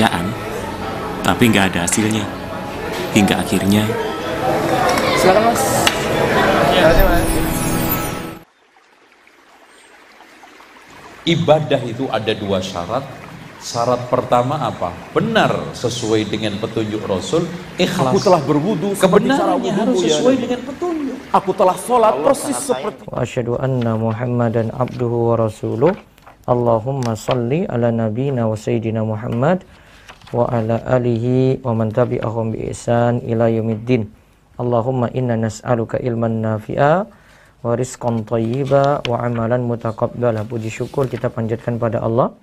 pekerjaan, tapi nggak ada hasilnya. Hingga akhirnya... Silakan mas. Iya. Silakan, mas. Ibadah itu ada dua syarat. Syarat pertama apa? Benar sesuai dengan petunjuk Rasul. Ikhlas. Aku telah berwudu. Kebenarannya harus ya, sesuai ya. dengan petunjuk. Aku telah sholat Allah persis seperti. Wa asyhadu anna Muhammadan abduhu wa rasuluh. Allahumma salli ala nabina wa sayyidina Muhammad wa ala alihi wa man tabi'ahum bi ihsan ila yaumiddin. Allahumma inna nas'aluka ilman nafi'a wa rizqan thayyiba wa amalan mutaqabbala. Puji syukur kita panjatkan pada Allah.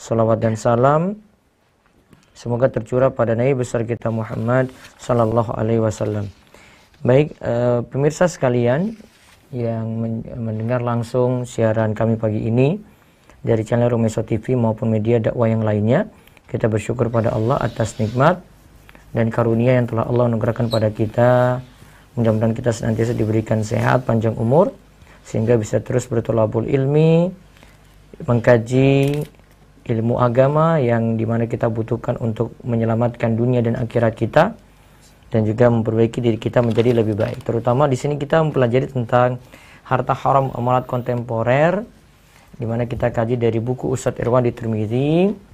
Salawat dan salam semoga tercurah pada Nabi besar kita Muhammad sallallahu alaihi wasallam. Baik, eh, pemirsa sekalian yang men mendengar langsung siaran kami pagi ini dari channel Rumeso TV maupun media dakwah yang lainnya, kita bersyukur pada Allah atas nikmat dan karunia yang telah Allah anugerahkan pada kita. Mudah-mudahan kita senantiasa diberikan sehat panjang umur sehingga bisa terus bertolabul ilmi, mengkaji ilmu agama yang dimana kita butuhkan untuk menyelamatkan dunia dan akhirat kita dan juga memperbaiki diri kita menjadi lebih baik. Terutama di sini kita mempelajari tentang harta haram amalat kontemporer dimana kita kaji dari buku Ustadz Irwan di Termiring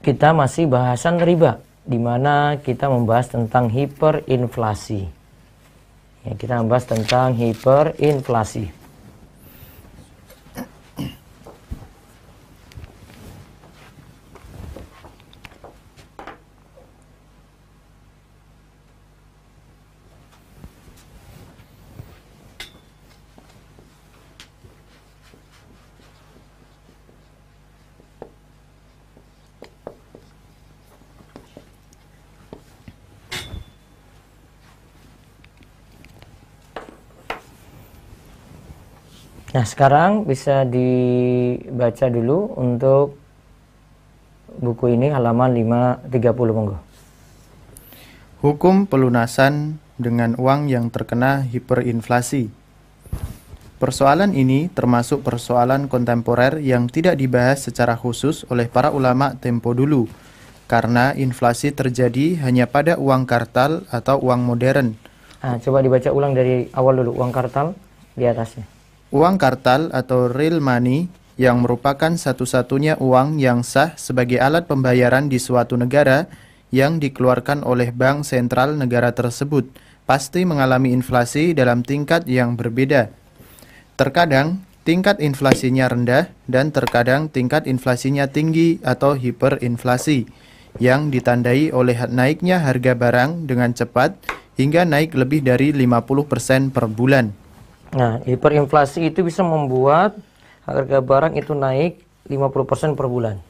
kita masih bahasan riba di mana kita membahas tentang hiperinflasi. Ya, kita membahas tentang hiperinflasi. Nah, sekarang bisa dibaca dulu untuk buku ini halaman 530 monggo. Hukum pelunasan dengan uang yang terkena hiperinflasi. Persoalan ini termasuk persoalan kontemporer yang tidak dibahas secara khusus oleh para ulama tempo dulu karena inflasi terjadi hanya pada uang kartal atau uang modern. Nah, coba dibaca ulang dari awal dulu uang kartal di atasnya. Uang kartal atau real money yang merupakan satu-satunya uang yang sah sebagai alat pembayaran di suatu negara yang dikeluarkan oleh bank sentral negara tersebut pasti mengalami inflasi dalam tingkat yang berbeda. Terkadang tingkat inflasinya rendah dan terkadang tingkat inflasinya tinggi atau hiperinflasi yang ditandai oleh naiknya harga barang dengan cepat hingga naik lebih dari 50% per bulan. Nah, hiperinflasi itu bisa membuat harga barang itu naik 50% per bulan.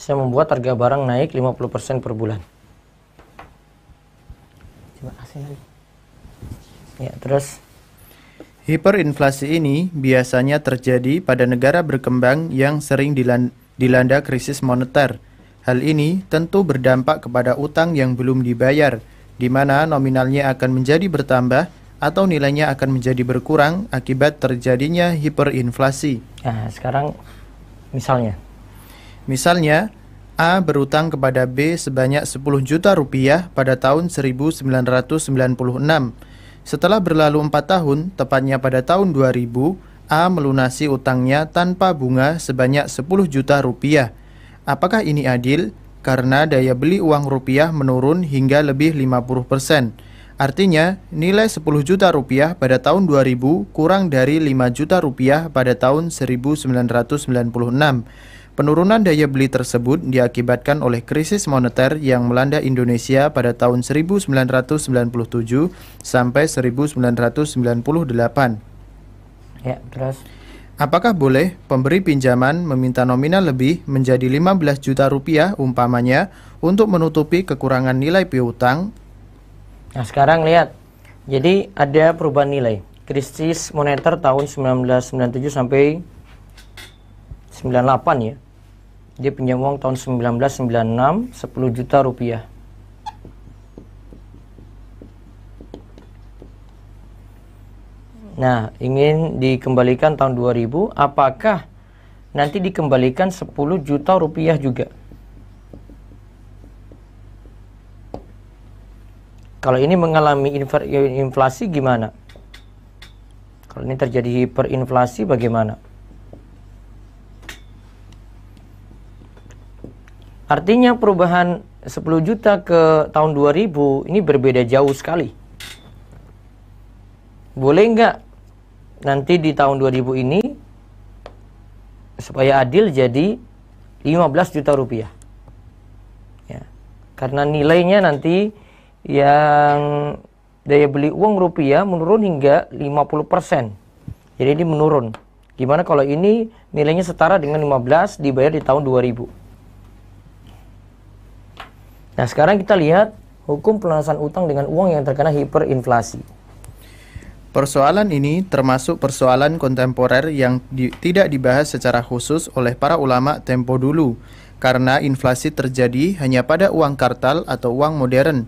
Saya membuat harga barang naik 50% per bulan. Coba lagi. Ya, terus Hiperinflasi ini biasanya terjadi pada negara berkembang yang sering dilanda krisis moneter. Hal ini tentu berdampak kepada utang yang belum dibayar, di mana nominalnya akan menjadi bertambah atau nilainya akan menjadi berkurang akibat terjadinya hiperinflasi. Nah, sekarang misalnya Misalnya, A berutang kepada B sebanyak 10 juta rupiah pada tahun 1996. Setelah berlalu 4 tahun, tepatnya pada tahun 2000, A melunasi utangnya tanpa bunga sebanyak 10 juta rupiah. Apakah ini adil? Karena daya beli uang rupiah menurun hingga lebih 50%. Artinya, nilai 10 juta rupiah pada tahun 2000 kurang dari 5 juta rupiah pada tahun 1996. Penurunan daya beli tersebut diakibatkan oleh krisis moneter yang melanda Indonesia pada tahun 1997 sampai 1998. Ya, terus. Apakah boleh pemberi pinjaman meminta nominal lebih menjadi 15 juta rupiah umpamanya untuk menutupi kekurangan nilai piutang? Nah, sekarang lihat. Jadi ada perubahan nilai. Krisis moneter tahun 1997 sampai 98 ya dia pinjam uang tahun 1996 10 juta rupiah Nah, ingin dikembalikan tahun 2000, apakah nanti dikembalikan 10 juta rupiah juga? Kalau ini mengalami inflasi gimana? Kalau ini terjadi hiperinflasi bagaimana? Artinya perubahan 10 juta ke tahun 2000 ini berbeda jauh sekali. Boleh nggak nanti di tahun 2000 ini supaya adil jadi 15 juta rupiah. Ya. Karena nilainya nanti yang daya beli uang rupiah menurun hingga 50%. Jadi ini menurun. Gimana kalau ini nilainya setara dengan 15 dibayar di tahun 2000? Nah, sekarang kita lihat hukum pelunasan utang dengan uang yang terkena hiperinflasi. Persoalan ini termasuk persoalan kontemporer yang di, tidak dibahas secara khusus oleh para ulama tempo dulu, karena inflasi terjadi hanya pada uang kartal atau uang modern.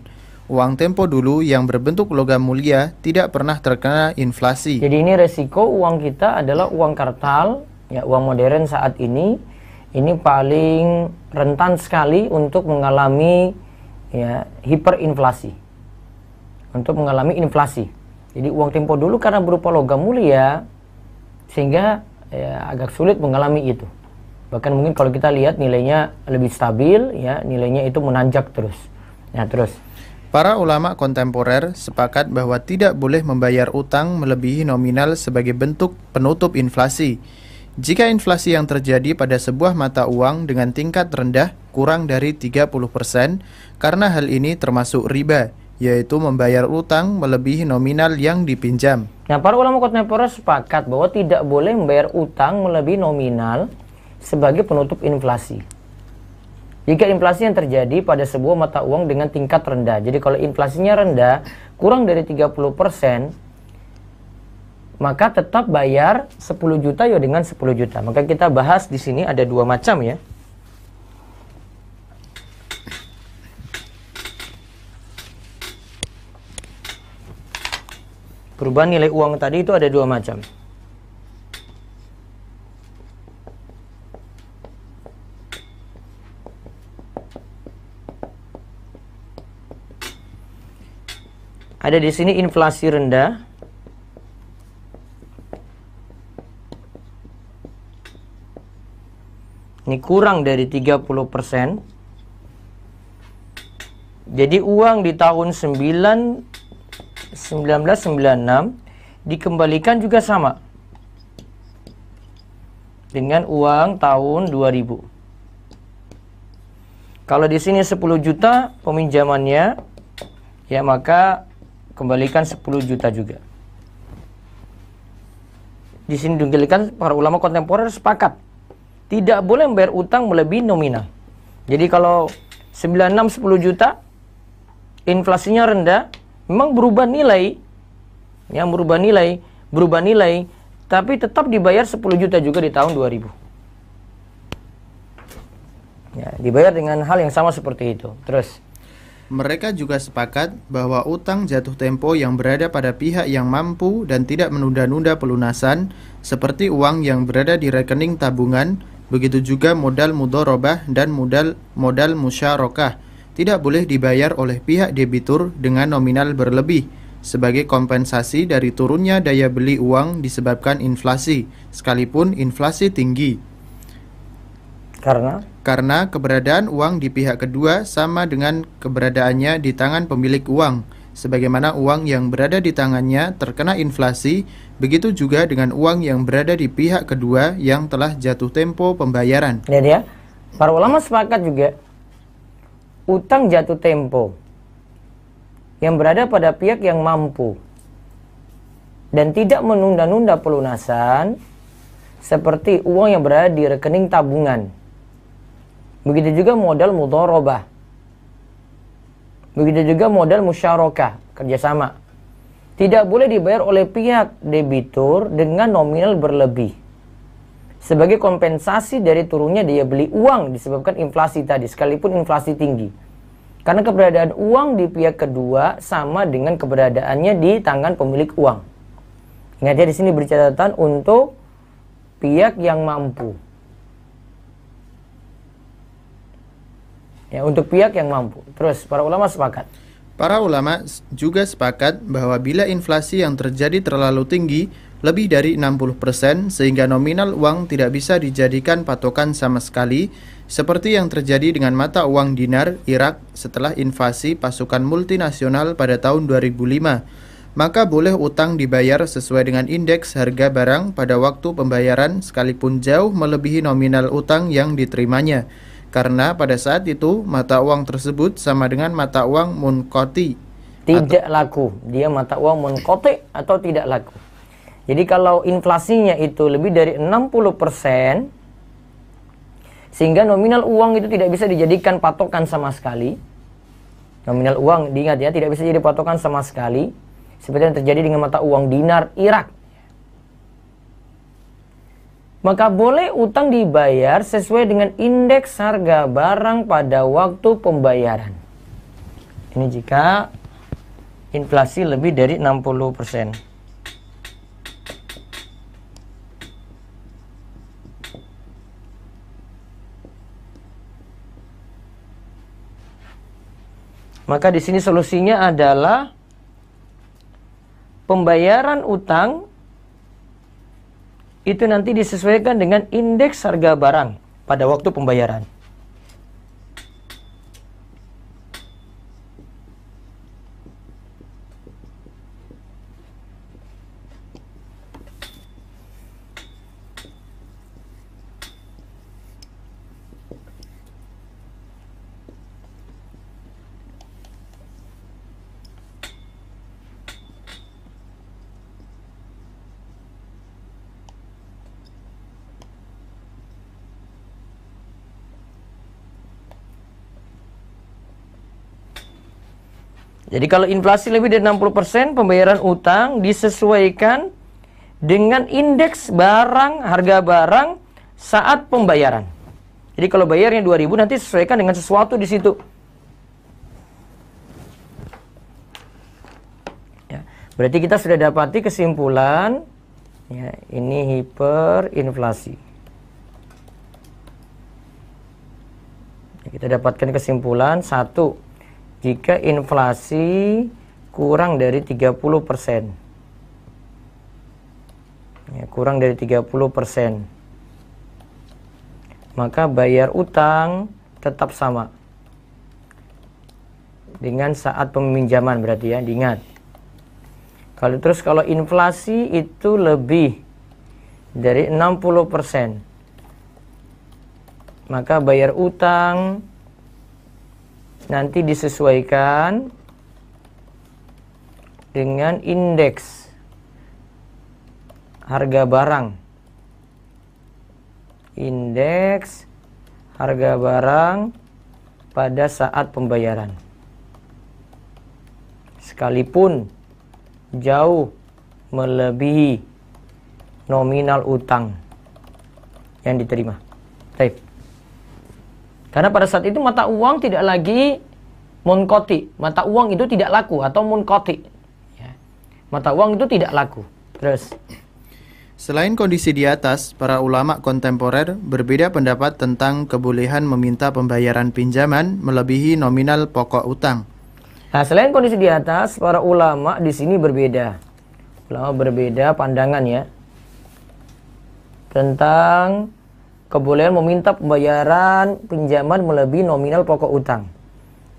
Uang tempo dulu yang berbentuk logam mulia tidak pernah terkena inflasi. Jadi ini resiko uang kita adalah uang kartal, ya uang modern saat ini, ini paling rentan sekali untuk mengalami ya hiperinflasi. Untuk mengalami inflasi. Jadi uang tempo dulu karena berupa logam mulia sehingga ya, agak sulit mengalami itu. Bahkan mungkin kalau kita lihat nilainya lebih stabil ya, nilainya itu menanjak terus. ya terus Para ulama kontemporer sepakat bahwa tidak boleh membayar utang melebihi nominal sebagai bentuk penutup inflasi. Jika inflasi yang terjadi pada sebuah mata uang dengan tingkat rendah kurang dari 30% karena hal ini termasuk riba, yaitu membayar utang melebihi nominal yang dipinjam. Nah, para ulama kontemporer sepakat bahwa tidak boleh membayar utang melebihi nominal sebagai penutup inflasi. Jika inflasi yang terjadi pada sebuah mata uang dengan tingkat rendah. Jadi kalau inflasinya rendah, kurang dari maka tetap bayar 10 juta ya dengan 10 juta. Maka kita bahas di sini ada dua macam ya. Perubahan nilai uang tadi itu ada dua macam. Ada di sini inflasi rendah ini kurang dari 30%. Jadi uang di tahun 9 1996 dikembalikan juga sama dengan uang tahun 2000. Kalau di sini 10 juta peminjamannya ya maka kembalikan 10 juta juga. Di sini dikembalikan para ulama kontemporer sepakat tidak boleh membayar utang melebihi nominal. Jadi kalau 96 10 juta inflasinya rendah, memang berubah nilai yang berubah nilai, berubah nilai, tapi tetap dibayar 10 juta juga di tahun 2000. Ya, dibayar dengan hal yang sama seperti itu. Terus mereka juga sepakat bahwa utang jatuh tempo yang berada pada pihak yang mampu dan tidak menunda-nunda pelunasan, seperti uang yang berada di rekening tabungan, Begitu juga modal mudorobah dan modal modal musyarakah tidak boleh dibayar oleh pihak debitur dengan nominal berlebih sebagai kompensasi dari turunnya daya beli uang disebabkan inflasi, sekalipun inflasi tinggi. Karena? Karena keberadaan uang di pihak kedua sama dengan keberadaannya di tangan pemilik uang sebagaimana uang yang berada di tangannya terkena inflasi, begitu juga dengan uang yang berada di pihak kedua yang telah jatuh tempo pembayaran. Jadi ya, para ulama sepakat juga utang jatuh tempo yang berada pada pihak yang mampu dan tidak menunda-nunda pelunasan seperti uang yang berada di rekening tabungan. Begitu juga modal roba. Begitu juga modal musyarakah, kerjasama. Tidak boleh dibayar oleh pihak debitur dengan nominal berlebih. Sebagai kompensasi dari turunnya daya beli uang disebabkan inflasi tadi, sekalipun inflasi tinggi. Karena keberadaan uang di pihak kedua sama dengan keberadaannya di tangan pemilik uang. Ingat ya di sini beri untuk pihak yang mampu. ya untuk pihak yang mampu. Terus para ulama sepakat. Para ulama juga sepakat bahwa bila inflasi yang terjadi terlalu tinggi, lebih dari 60% sehingga nominal uang tidak bisa dijadikan patokan sama sekali seperti yang terjadi dengan mata uang dinar Irak setelah invasi pasukan multinasional pada tahun 2005. Maka boleh utang dibayar sesuai dengan indeks harga barang pada waktu pembayaran sekalipun jauh melebihi nominal utang yang diterimanya. Karena pada saat itu mata uang tersebut sama dengan mata uang munkoti. Tidak atau, laku. Dia mata uang munkoti atau tidak laku. Jadi kalau inflasinya itu lebih dari 60% sehingga nominal uang itu tidak bisa dijadikan patokan sama sekali. Nominal uang diingat ya tidak bisa jadi patokan sama sekali. Seperti yang terjadi dengan mata uang dinar Irak maka boleh utang dibayar sesuai dengan indeks harga barang pada waktu pembayaran. Ini jika inflasi lebih dari 60%. Maka di sini solusinya adalah pembayaran utang itu nanti disesuaikan dengan indeks harga barang pada waktu pembayaran. Jadi kalau inflasi lebih dari 60%, pembayaran utang disesuaikan dengan indeks barang, harga barang saat pembayaran. Jadi kalau bayarnya 2000 nanti sesuaikan dengan sesuatu di situ. Ya, berarti kita sudah dapati kesimpulan ya, ini hiperinflasi. Ya, kita dapatkan kesimpulan satu jika inflasi kurang dari 30 persen. Ya, kurang dari 30 persen. Maka bayar utang tetap sama dengan saat peminjaman berarti ya diingat kalau terus kalau inflasi itu lebih dari 60% maka bayar utang nanti disesuaikan dengan indeks harga barang indeks harga barang pada saat pembayaran sekalipun jauh melebihi nominal utang yang diterima karena pada saat itu mata uang tidak lagi munkoti. Mata uang itu tidak laku atau munkoti. Ya. Mata uang itu tidak laku. Terus. Selain kondisi di atas, para ulama kontemporer berbeda pendapat tentang kebolehan meminta pembayaran pinjaman melebihi nominal pokok utang. Nah, selain kondisi di atas, para ulama di sini berbeda. Ulama berbeda pandangan ya tentang kebolehan meminta pembayaran pinjaman melebihi nominal pokok utang.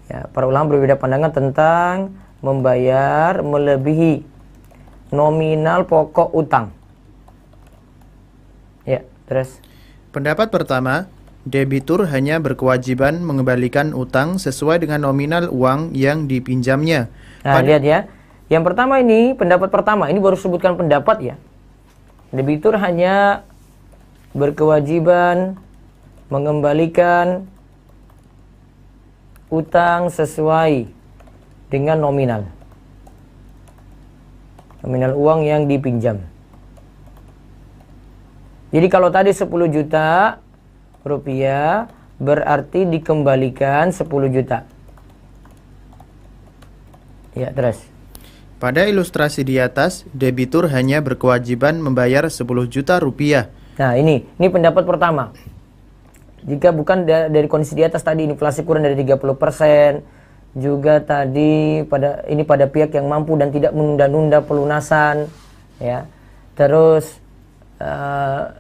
Ya, para ulama berbeda pandangan tentang membayar melebihi nominal pokok utang. Ya, terus. Pendapat pertama, debitur hanya berkewajiban mengembalikan utang sesuai dengan nominal uang yang dipinjamnya. Nah, Pada... lihat ya. Yang pertama ini, pendapat pertama, ini baru sebutkan pendapat ya. Debitur hanya berkewajiban mengembalikan utang sesuai dengan nominal nominal uang yang dipinjam. Jadi kalau tadi 10 juta rupiah berarti dikembalikan 10 juta. Ya, terus. Pada ilustrasi di atas, debitur hanya berkewajiban membayar 10 juta rupiah Nah ini, ini pendapat pertama. Jika bukan dari kondisi di atas tadi inflasi kurang dari 30%, juga tadi pada ini pada pihak yang mampu dan tidak menunda-nunda pelunasan ya. Terus uh,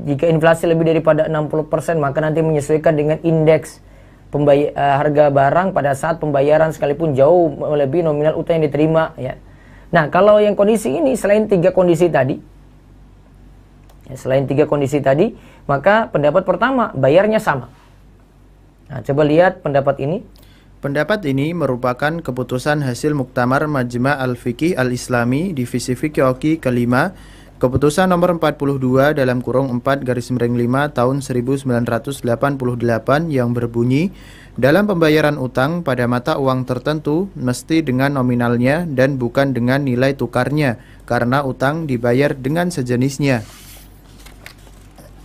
jika inflasi lebih daripada 60% maka nanti menyesuaikan dengan indeks pembay uh, harga barang pada saat pembayaran sekalipun jauh lebih nominal utang yang diterima ya. Nah, kalau yang kondisi ini selain tiga kondisi tadi Ya, selain tiga kondisi tadi, maka pendapat pertama bayarnya sama. Nah, coba lihat pendapat ini. Pendapat ini merupakan keputusan hasil Muktamar Majma Al-Fiqih Al-Islami Divisi Fikih Oki kelima Keputusan nomor 42 dalam kurung 4 garis miring 5 tahun 1988 yang berbunyi dalam pembayaran utang pada mata uang tertentu mesti dengan nominalnya dan bukan dengan nilai tukarnya karena utang dibayar dengan sejenisnya.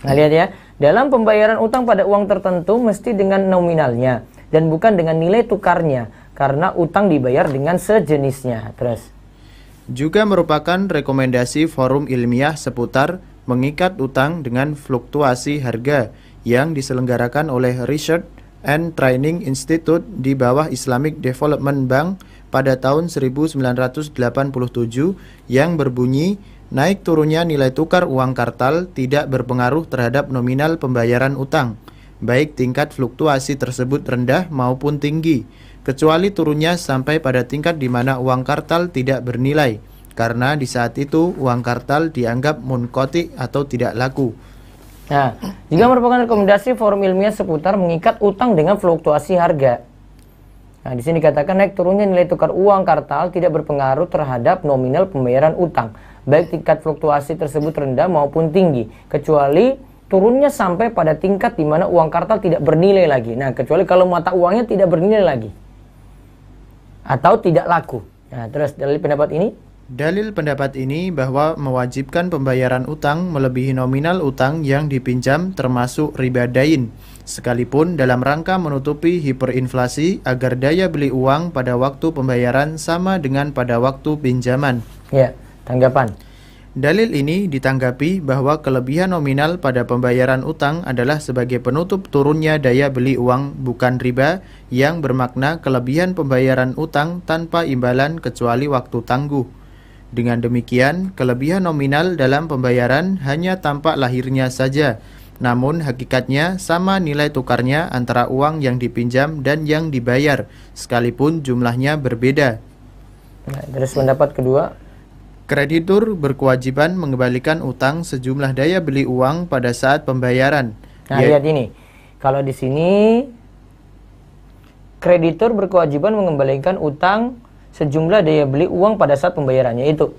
Nah, lihat ya. Dalam pembayaran utang pada uang tertentu mesti dengan nominalnya dan bukan dengan nilai tukarnya karena utang dibayar dengan sejenisnya. Terus juga merupakan rekomendasi forum ilmiah seputar mengikat utang dengan fluktuasi harga yang diselenggarakan oleh Research and Training Institute di bawah Islamic Development Bank pada tahun 1987 yang berbunyi Naik turunnya nilai tukar uang kartal tidak berpengaruh terhadap nominal pembayaran utang, baik tingkat fluktuasi tersebut rendah maupun tinggi, kecuali turunnya sampai pada tingkat di mana uang kartal tidak bernilai, karena di saat itu uang kartal dianggap munkoti atau tidak laku. Nah, juga merupakan rekomendasi forum ilmiah seputar mengikat utang dengan fluktuasi harga. Nah, di sini dikatakan naik turunnya nilai tukar uang kartal tidak berpengaruh terhadap nominal pembayaran utang baik tingkat fluktuasi tersebut rendah maupun tinggi, kecuali turunnya sampai pada tingkat di mana uang kartal tidak bernilai lagi. Nah, kecuali kalau mata uangnya tidak bernilai lagi atau tidak laku. Nah, terus dalil pendapat ini Dalil pendapat ini bahwa mewajibkan pembayaran utang melebihi nominal utang yang dipinjam termasuk riba dain, sekalipun dalam rangka menutupi hiperinflasi agar daya beli uang pada waktu pembayaran sama dengan pada waktu pinjaman. Ya. Tanggapan. Dalil ini ditanggapi bahwa kelebihan nominal pada pembayaran utang adalah sebagai penutup turunnya daya beli uang bukan riba yang bermakna kelebihan pembayaran utang tanpa imbalan kecuali waktu tangguh. Dengan demikian, kelebihan nominal dalam pembayaran hanya tampak lahirnya saja, namun hakikatnya sama nilai tukarnya antara uang yang dipinjam dan yang dibayar, sekalipun jumlahnya berbeda. Nah, terus pendapat kedua, Kreditur berkewajiban mengembalikan utang sejumlah daya beli uang pada saat pembayaran. Nah, ya. lihat ini. Kalau di sini kreditur berkewajiban mengembalikan utang sejumlah daya beli uang pada saat pembayarannya itu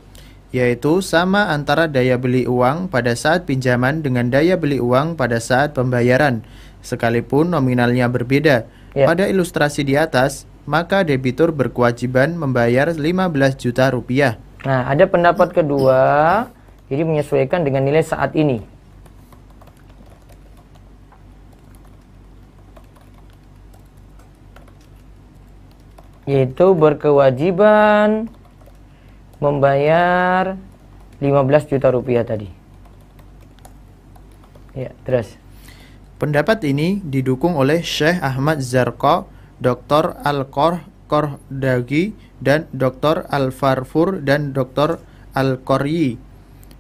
yaitu sama antara daya beli uang pada saat pinjaman dengan daya beli uang pada saat pembayaran sekalipun nominalnya berbeda. Ya. Pada ilustrasi di atas, maka debitur berkewajiban membayar 15 juta rupiah Nah, ada pendapat kedua, jadi menyesuaikan dengan nilai saat ini. Yaitu berkewajiban membayar 15 juta rupiah tadi. Ya, terus. Pendapat ini didukung oleh Syekh Ahmad Zarko, Dr. al Kor Dagi dan Dr. Al-Farfur dan Dr. Al-Qaryi.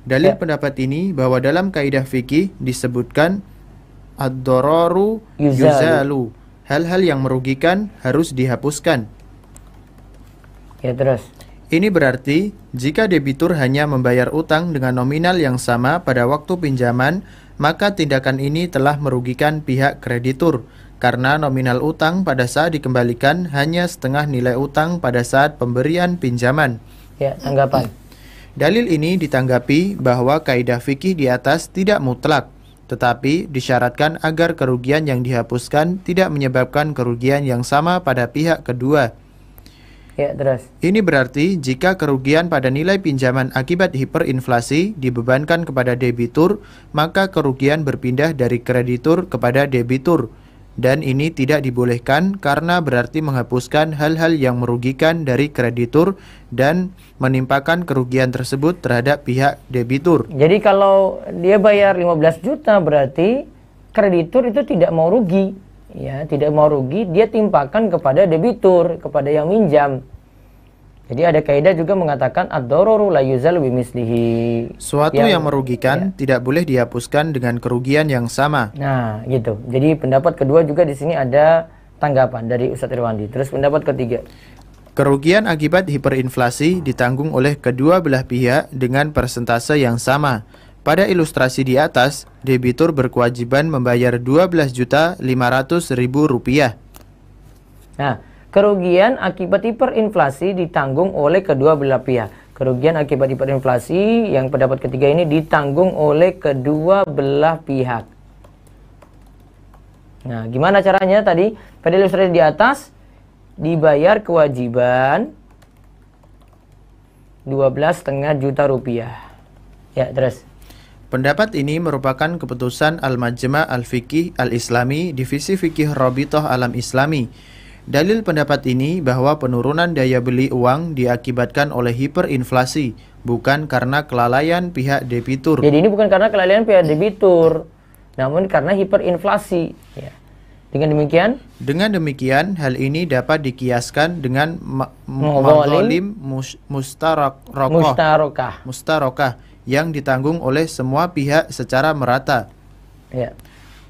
Dalil ya. pendapat ini bahwa dalam kaidah fikih disebutkan ad-dararu yuzalu. Hal-hal yang merugikan harus dihapuskan. Ya terus. Ini berarti jika debitur hanya membayar utang dengan nominal yang sama pada waktu pinjaman, maka tindakan ini telah merugikan pihak kreditur karena nominal utang pada saat dikembalikan hanya setengah nilai utang pada saat pemberian pinjaman. Ya, tanggapan. Dalil ini ditanggapi bahwa kaidah fikih di atas tidak mutlak, tetapi disyaratkan agar kerugian yang dihapuskan tidak menyebabkan kerugian yang sama pada pihak kedua. Ya, terus. Ini berarti jika kerugian pada nilai pinjaman akibat hiperinflasi dibebankan kepada debitur, maka kerugian berpindah dari kreditur kepada debitur dan ini tidak dibolehkan karena berarti menghapuskan hal-hal yang merugikan dari kreditur dan menimpakan kerugian tersebut terhadap pihak debitur. Jadi kalau dia bayar 15 juta berarti kreditur itu tidak mau rugi, ya, tidak mau rugi, dia timpakan kepada debitur, kepada yang minjam. Jadi ada kaidah juga mengatakan ad-dararu la yuzal bimislihi. Suatu yang, yang merugikan ya. tidak boleh dihapuskan dengan kerugian yang sama. Nah, gitu. Jadi pendapat kedua juga di sini ada tanggapan dari Ustadz Irwandi. Terus pendapat ketiga. Kerugian akibat hiperinflasi ditanggung oleh kedua belah pihak dengan persentase yang sama. Pada ilustrasi di atas, debitur berkewajiban membayar 12.500.000 rupiah. Nah, Kerugian akibat hiperinflasi ditanggung oleh kedua belah pihak. Kerugian akibat hiperinflasi yang pendapat ketiga ini ditanggung oleh kedua belah pihak. Nah, gimana caranya tadi? Pada ilustrasi di atas dibayar kewajiban 12,5 juta rupiah. Ya, terus. Pendapat ini merupakan keputusan Al-Majma' Al-Fiqih Al-Islami Divisi Fikih Robitoh Alam Islami Dalil pendapat ini bahwa penurunan daya beli uang diakibatkan oleh hiperinflasi, bukan karena kelalaian pihak debitur. Jadi ini bukan karena kelalaian pihak debitur, namun karena hiperinflasi. Ya. Dengan demikian? Dengan demikian, hal ini dapat dikiaskan dengan mengolim mustarokah, mustarokah. mustarokah yang ditanggung oleh semua pihak secara merata. Ya.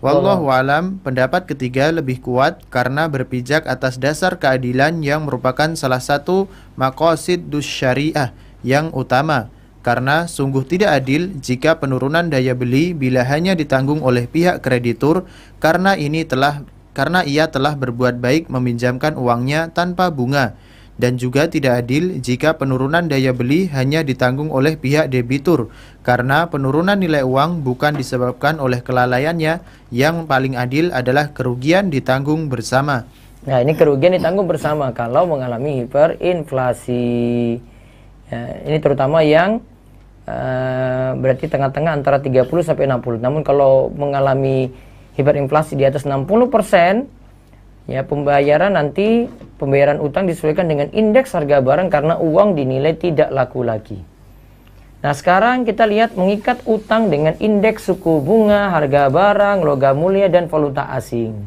Wallahu alam, pendapat ketiga lebih kuat karena berpijak atas dasar keadilan yang merupakan salah satu makosid dus syariah yang utama. Karena sungguh tidak adil jika penurunan daya beli bila hanya ditanggung oleh pihak kreditur karena ini telah karena ia telah berbuat baik meminjamkan uangnya tanpa bunga dan juga tidak adil jika penurunan daya beli hanya ditanggung oleh pihak debitur karena penurunan nilai uang bukan disebabkan oleh kelalaiannya yang paling adil adalah kerugian ditanggung bersama. Nah, ini kerugian ditanggung bersama kalau mengalami hiperinflasi. Ya, ini terutama yang uh, berarti tengah-tengah antara 30 sampai 60. Namun kalau mengalami hiperinflasi di atas 60 persen, Ya, pembayaran nanti pembayaran utang disesuaikan dengan indeks harga barang karena uang dinilai tidak laku lagi. Nah, sekarang kita lihat mengikat utang dengan indeks suku bunga, harga barang, logam mulia dan valuta asing.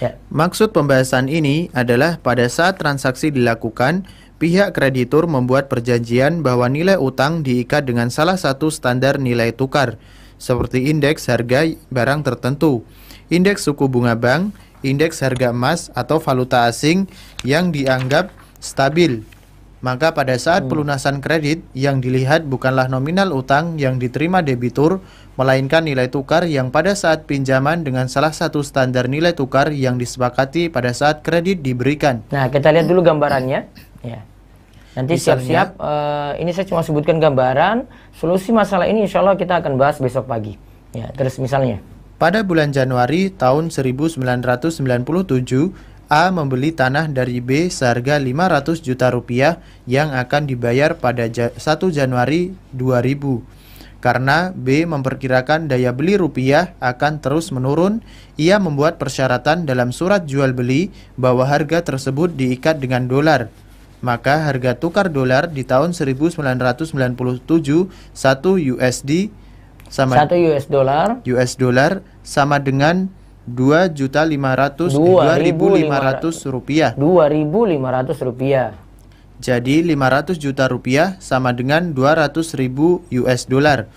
Ya. Maksud pembahasan ini adalah pada saat transaksi dilakukan, pihak kreditur membuat perjanjian bahwa nilai utang diikat dengan salah satu standar nilai tukar, seperti indeks harga barang tertentu, indeks suku bunga bank, indeks harga emas atau valuta asing yang dianggap stabil. Maka pada saat hmm. pelunasan kredit yang dilihat bukanlah nominal utang yang diterima debitur, melainkan nilai tukar yang pada saat pinjaman dengan salah satu standar nilai tukar yang disepakati pada saat kredit diberikan. Nah, kita lihat dulu gambarannya. Ya. Nanti siap-siap, uh, ini saya cuma sebutkan gambaran, solusi masalah ini insya Allah kita akan bahas besok pagi. Ya, terus misalnya. Pada bulan Januari tahun 1997, A membeli tanah dari B seharga 500 juta rupiah yang akan dibayar pada 1 Januari 2000. Karena B memperkirakan daya beli rupiah akan terus menurun, ia membuat persyaratan dalam surat jual beli bahwa harga tersebut diikat dengan dolar. Maka harga tukar dolar di tahun 1997 1 USD sama 1 US dollar US dollar sama dengan juta 2.500 ratus rupiah 2.500 rupiah jadi 500 juta rupiah sama dengan 200 ribu US dollar.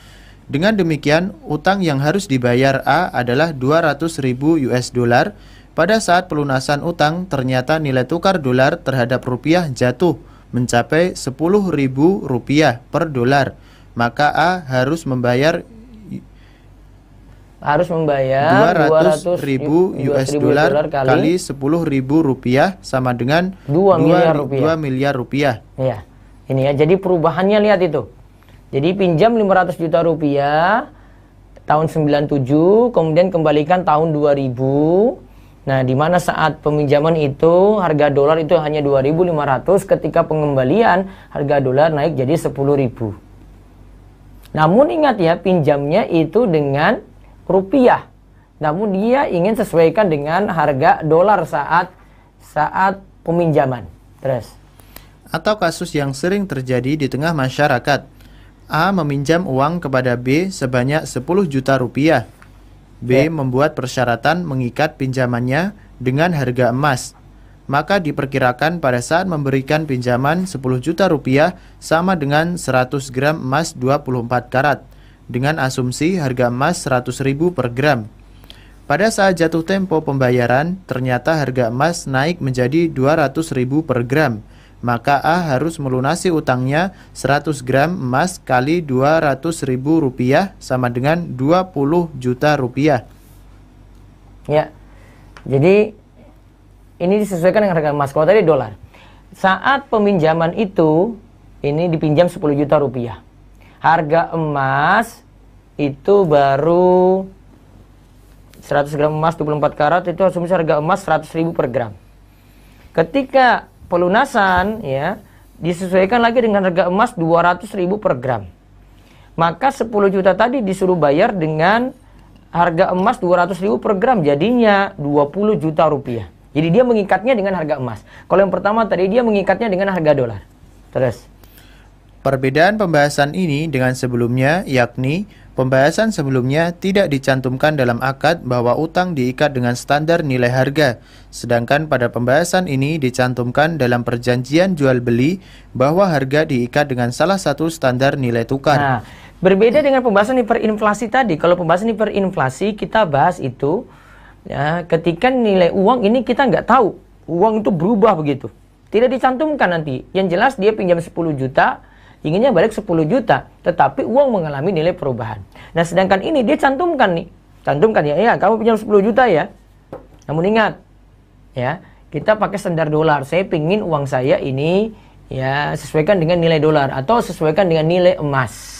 Dengan demikian, utang yang harus dibayar A adalah 200 ribu US dollar. Pada saat pelunasan utang, ternyata nilai tukar dolar terhadap rupiah jatuh mencapai 10 ribu rupiah per dolar. Maka A harus membayar harus membayar 200, ribu US dollar kali, kali 10 ribu rupiah sama dengan 2 miliar 2, rupiah. 2 miliar rupiah. Iya. Ini ya. Jadi perubahannya lihat itu. Jadi pinjam 500 juta rupiah tahun 97, kemudian kembalikan tahun 2000. Nah, di mana saat peminjaman itu harga dolar itu hanya 2.500, ketika pengembalian harga dolar naik jadi 10.000. Namun ingat ya, pinjamnya itu dengan rupiah. Namun dia ingin sesuaikan dengan harga dolar saat saat peminjaman. Terus. Atau kasus yang sering terjadi di tengah masyarakat. A meminjam uang kepada B sebanyak 10 juta rupiah. B ya. membuat persyaratan mengikat pinjamannya dengan harga emas. Maka diperkirakan pada saat memberikan pinjaman 10 juta rupiah sama dengan 100 gram emas 24 karat dengan asumsi harga emas 100.000 per gram. Pada saat jatuh tempo pembayaran, ternyata harga emas naik menjadi 200.000 per gram. Maka A harus melunasi utangnya 100 gram emas kali 200.000 rupiah sama dengan 20 juta rupiah. Ya, jadi ini disesuaikan dengan harga emas. Kalau tadi dolar, saat peminjaman itu ini dipinjam 10 juta rupiah harga emas itu baru 100 gram emas 24 karat itu asumsi harga emas 100 ribu per gram. Ketika pelunasan ya disesuaikan lagi dengan harga emas 200 ribu per gram. Maka 10 juta tadi disuruh bayar dengan harga emas 200 ribu per gram jadinya 20 juta rupiah. Jadi dia mengikatnya dengan harga emas. Kalau yang pertama tadi dia mengikatnya dengan harga dolar. Terus. Perbedaan pembahasan ini dengan sebelumnya, yakni pembahasan sebelumnya tidak dicantumkan dalam akad bahwa utang diikat dengan standar nilai harga, sedangkan pada pembahasan ini dicantumkan dalam perjanjian jual beli bahwa harga diikat dengan salah satu standar nilai tukar. Nah, berbeda dengan pembahasan hiperinflasi tadi. Kalau pembahasan hiperinflasi kita bahas itu ya, ketika nilai uang ini kita nggak tahu uang itu berubah begitu. Tidak dicantumkan nanti. Yang jelas dia pinjam 10 juta, inginnya balik 10 juta, tetapi uang mengalami nilai perubahan. Nah, sedangkan ini dia cantumkan nih. Cantumkan ya, ya kamu pinjam 10 juta ya. Namun ingat, ya, kita pakai standar dolar. Saya pingin uang saya ini ya sesuaikan dengan nilai dolar atau sesuaikan dengan nilai emas.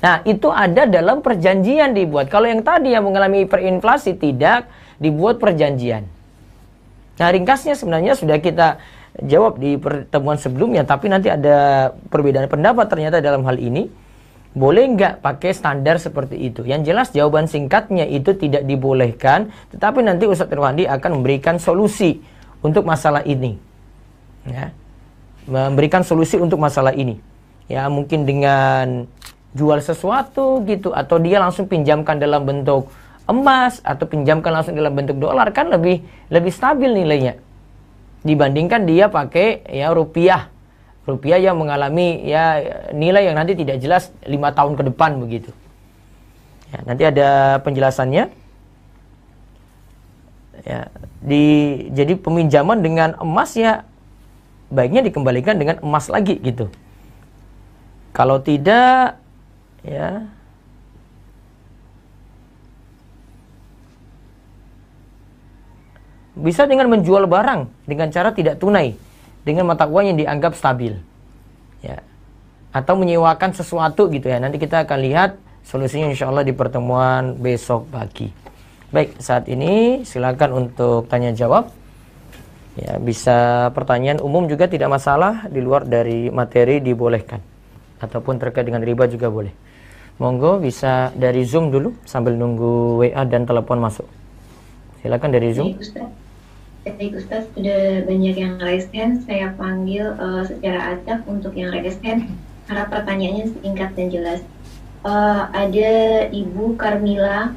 Nah, itu ada dalam perjanjian dibuat. Kalau yang tadi yang mengalami hiperinflasi tidak dibuat perjanjian. Nah, ringkasnya sebenarnya sudah kita jawab di pertemuan sebelumnya, tapi nanti ada perbedaan pendapat ternyata dalam hal ini. Boleh nggak pakai standar seperti itu? Yang jelas jawaban singkatnya itu tidak dibolehkan, tetapi nanti Ustadz Irwandi akan memberikan solusi untuk masalah ini. Ya. Memberikan solusi untuk masalah ini. Ya, mungkin dengan jual sesuatu gitu atau dia langsung pinjamkan dalam bentuk emas atau pinjamkan langsung dalam bentuk dolar kan lebih lebih stabil nilainya dibandingkan dia pakai ya rupiah rupiah yang mengalami ya nilai yang nanti tidak jelas lima tahun ke depan begitu ya, nanti ada penjelasannya ya di jadi peminjaman dengan emas ya baiknya dikembalikan dengan emas lagi gitu kalau tidak ya Bisa dengan menjual barang dengan cara tidak tunai dengan mata uang yang dianggap stabil. Ya. Atau menyewakan sesuatu gitu ya. Nanti kita akan lihat solusinya insya Allah di pertemuan besok pagi. Baik, saat ini silakan untuk tanya jawab. Ya, bisa pertanyaan umum juga tidak masalah di luar dari materi dibolehkan ataupun terkait dengan riba juga boleh. Monggo bisa dari Zoom dulu sambil nunggu WA dan telepon masuk. Silakan dari Zoom. Iya, Baik Ustaz, sudah banyak yang raise hand. Saya panggil uh, secara acak untuk yang raise hand. Karena pertanyaannya singkat dan jelas. Uh, ada Ibu Carmila.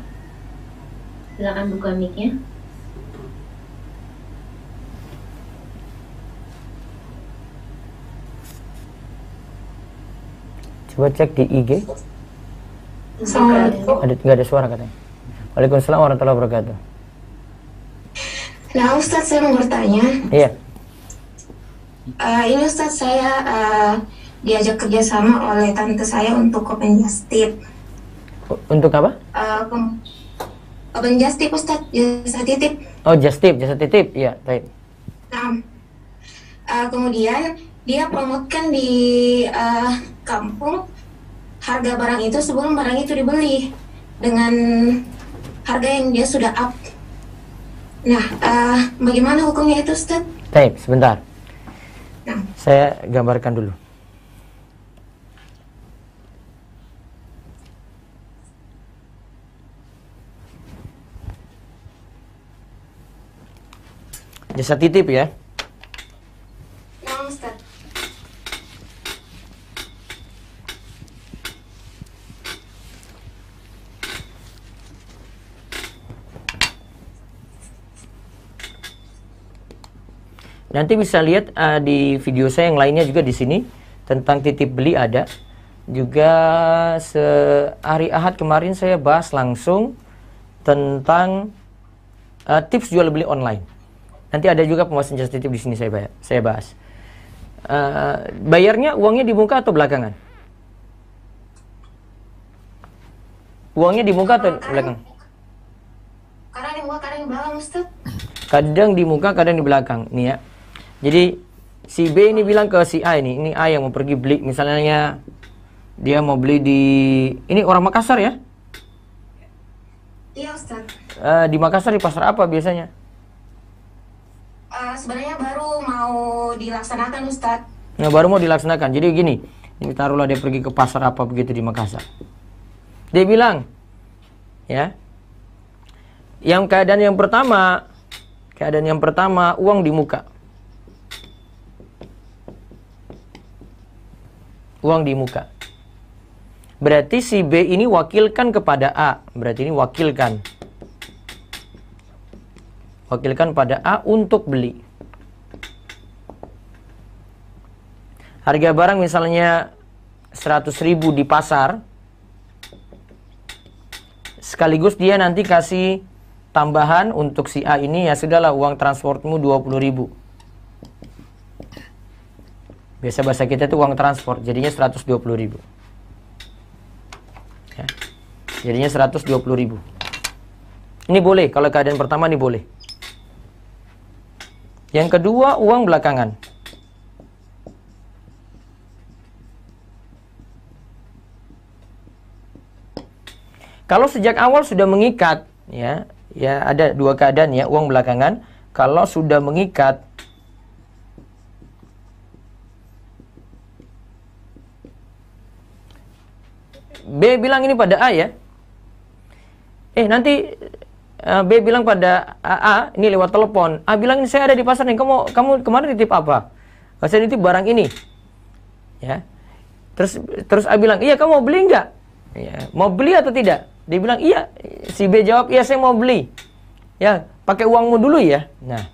Silakan buka micnya Coba cek di IG. Ada nggak ada suara katanya. Waalaikumsalam warahmatullahi wabarakatuh. Nah Ustadz saya mau bertanya. Iya. Uh, ini Ustadz saya uh, diajak kerjasama oleh tante saya untuk Open Justip. Untuk apa? Uh, Open Justip Ustadz, jasa titip. Oh Justip, jasa titip, ya baik. Nah, uh, kemudian dia promotkan di uh, kampung harga barang itu sebelum barang itu dibeli dengan harga yang dia sudah up Nah, uh, bagaimana hukumnya itu Ustaz? Baik, sebentar. Nah. Saya gambarkan dulu. Jasa titip ya. Nanti bisa lihat uh, di video saya yang lainnya juga di sini tentang titip beli ada. Juga sehari Ahad kemarin saya bahas langsung tentang uh, tips jual beli online. Nanti ada juga pembahasan jasa titip di sini saya bayar, saya bahas. Uh, bayarnya uangnya di muka atau belakangan? Uangnya di muka atau belakang? Kadang di muka, kadang di belakang, Ustaz. Kadang di muka, kadang di belakang. Nih ya, jadi si B ini bilang ke si A ini, ini A yang mau pergi beli misalnya dia mau beli di ini orang Makassar ya? Iya Ustaz. Uh, di Makassar di pasar apa biasanya? Uh, sebenarnya baru mau dilaksanakan Ustaz. Nah, baru mau dilaksanakan. Jadi gini, ini taruhlah dia pergi ke pasar apa begitu di Makassar. Dia bilang, ya, yang keadaan yang pertama, keadaan yang pertama uang di muka. uang di muka. Berarti si B ini wakilkan kepada A. Berarti ini wakilkan. Wakilkan pada A untuk beli. Harga barang misalnya 100 ribu di pasar. Sekaligus dia nanti kasih tambahan untuk si A ini ya sudahlah uang transportmu 20 ribu. Biasa bahasa kita itu uang transport, jadinya 120 ribu. Ya. Jadinya 120 ribu. Ini boleh, kalau keadaan pertama ini boleh. Yang kedua, uang belakangan. Kalau sejak awal sudah mengikat, ya, ya ada dua keadaan ya, uang belakangan. Kalau sudah mengikat, B bilang ini pada A ya. Eh nanti uh, B bilang pada A, A ini lewat telepon. A bilang ini saya ada di pasar nih. Kamu kamu kemarin titip apa? Oh, saya titip barang ini. Ya. Terus terus A bilang, "Iya, kamu mau beli nggak? Ya, mau beli atau tidak?" Dia bilang, "Iya." Si B jawab, "Iya, saya mau beli." Ya, pakai uangmu dulu ya. Nah,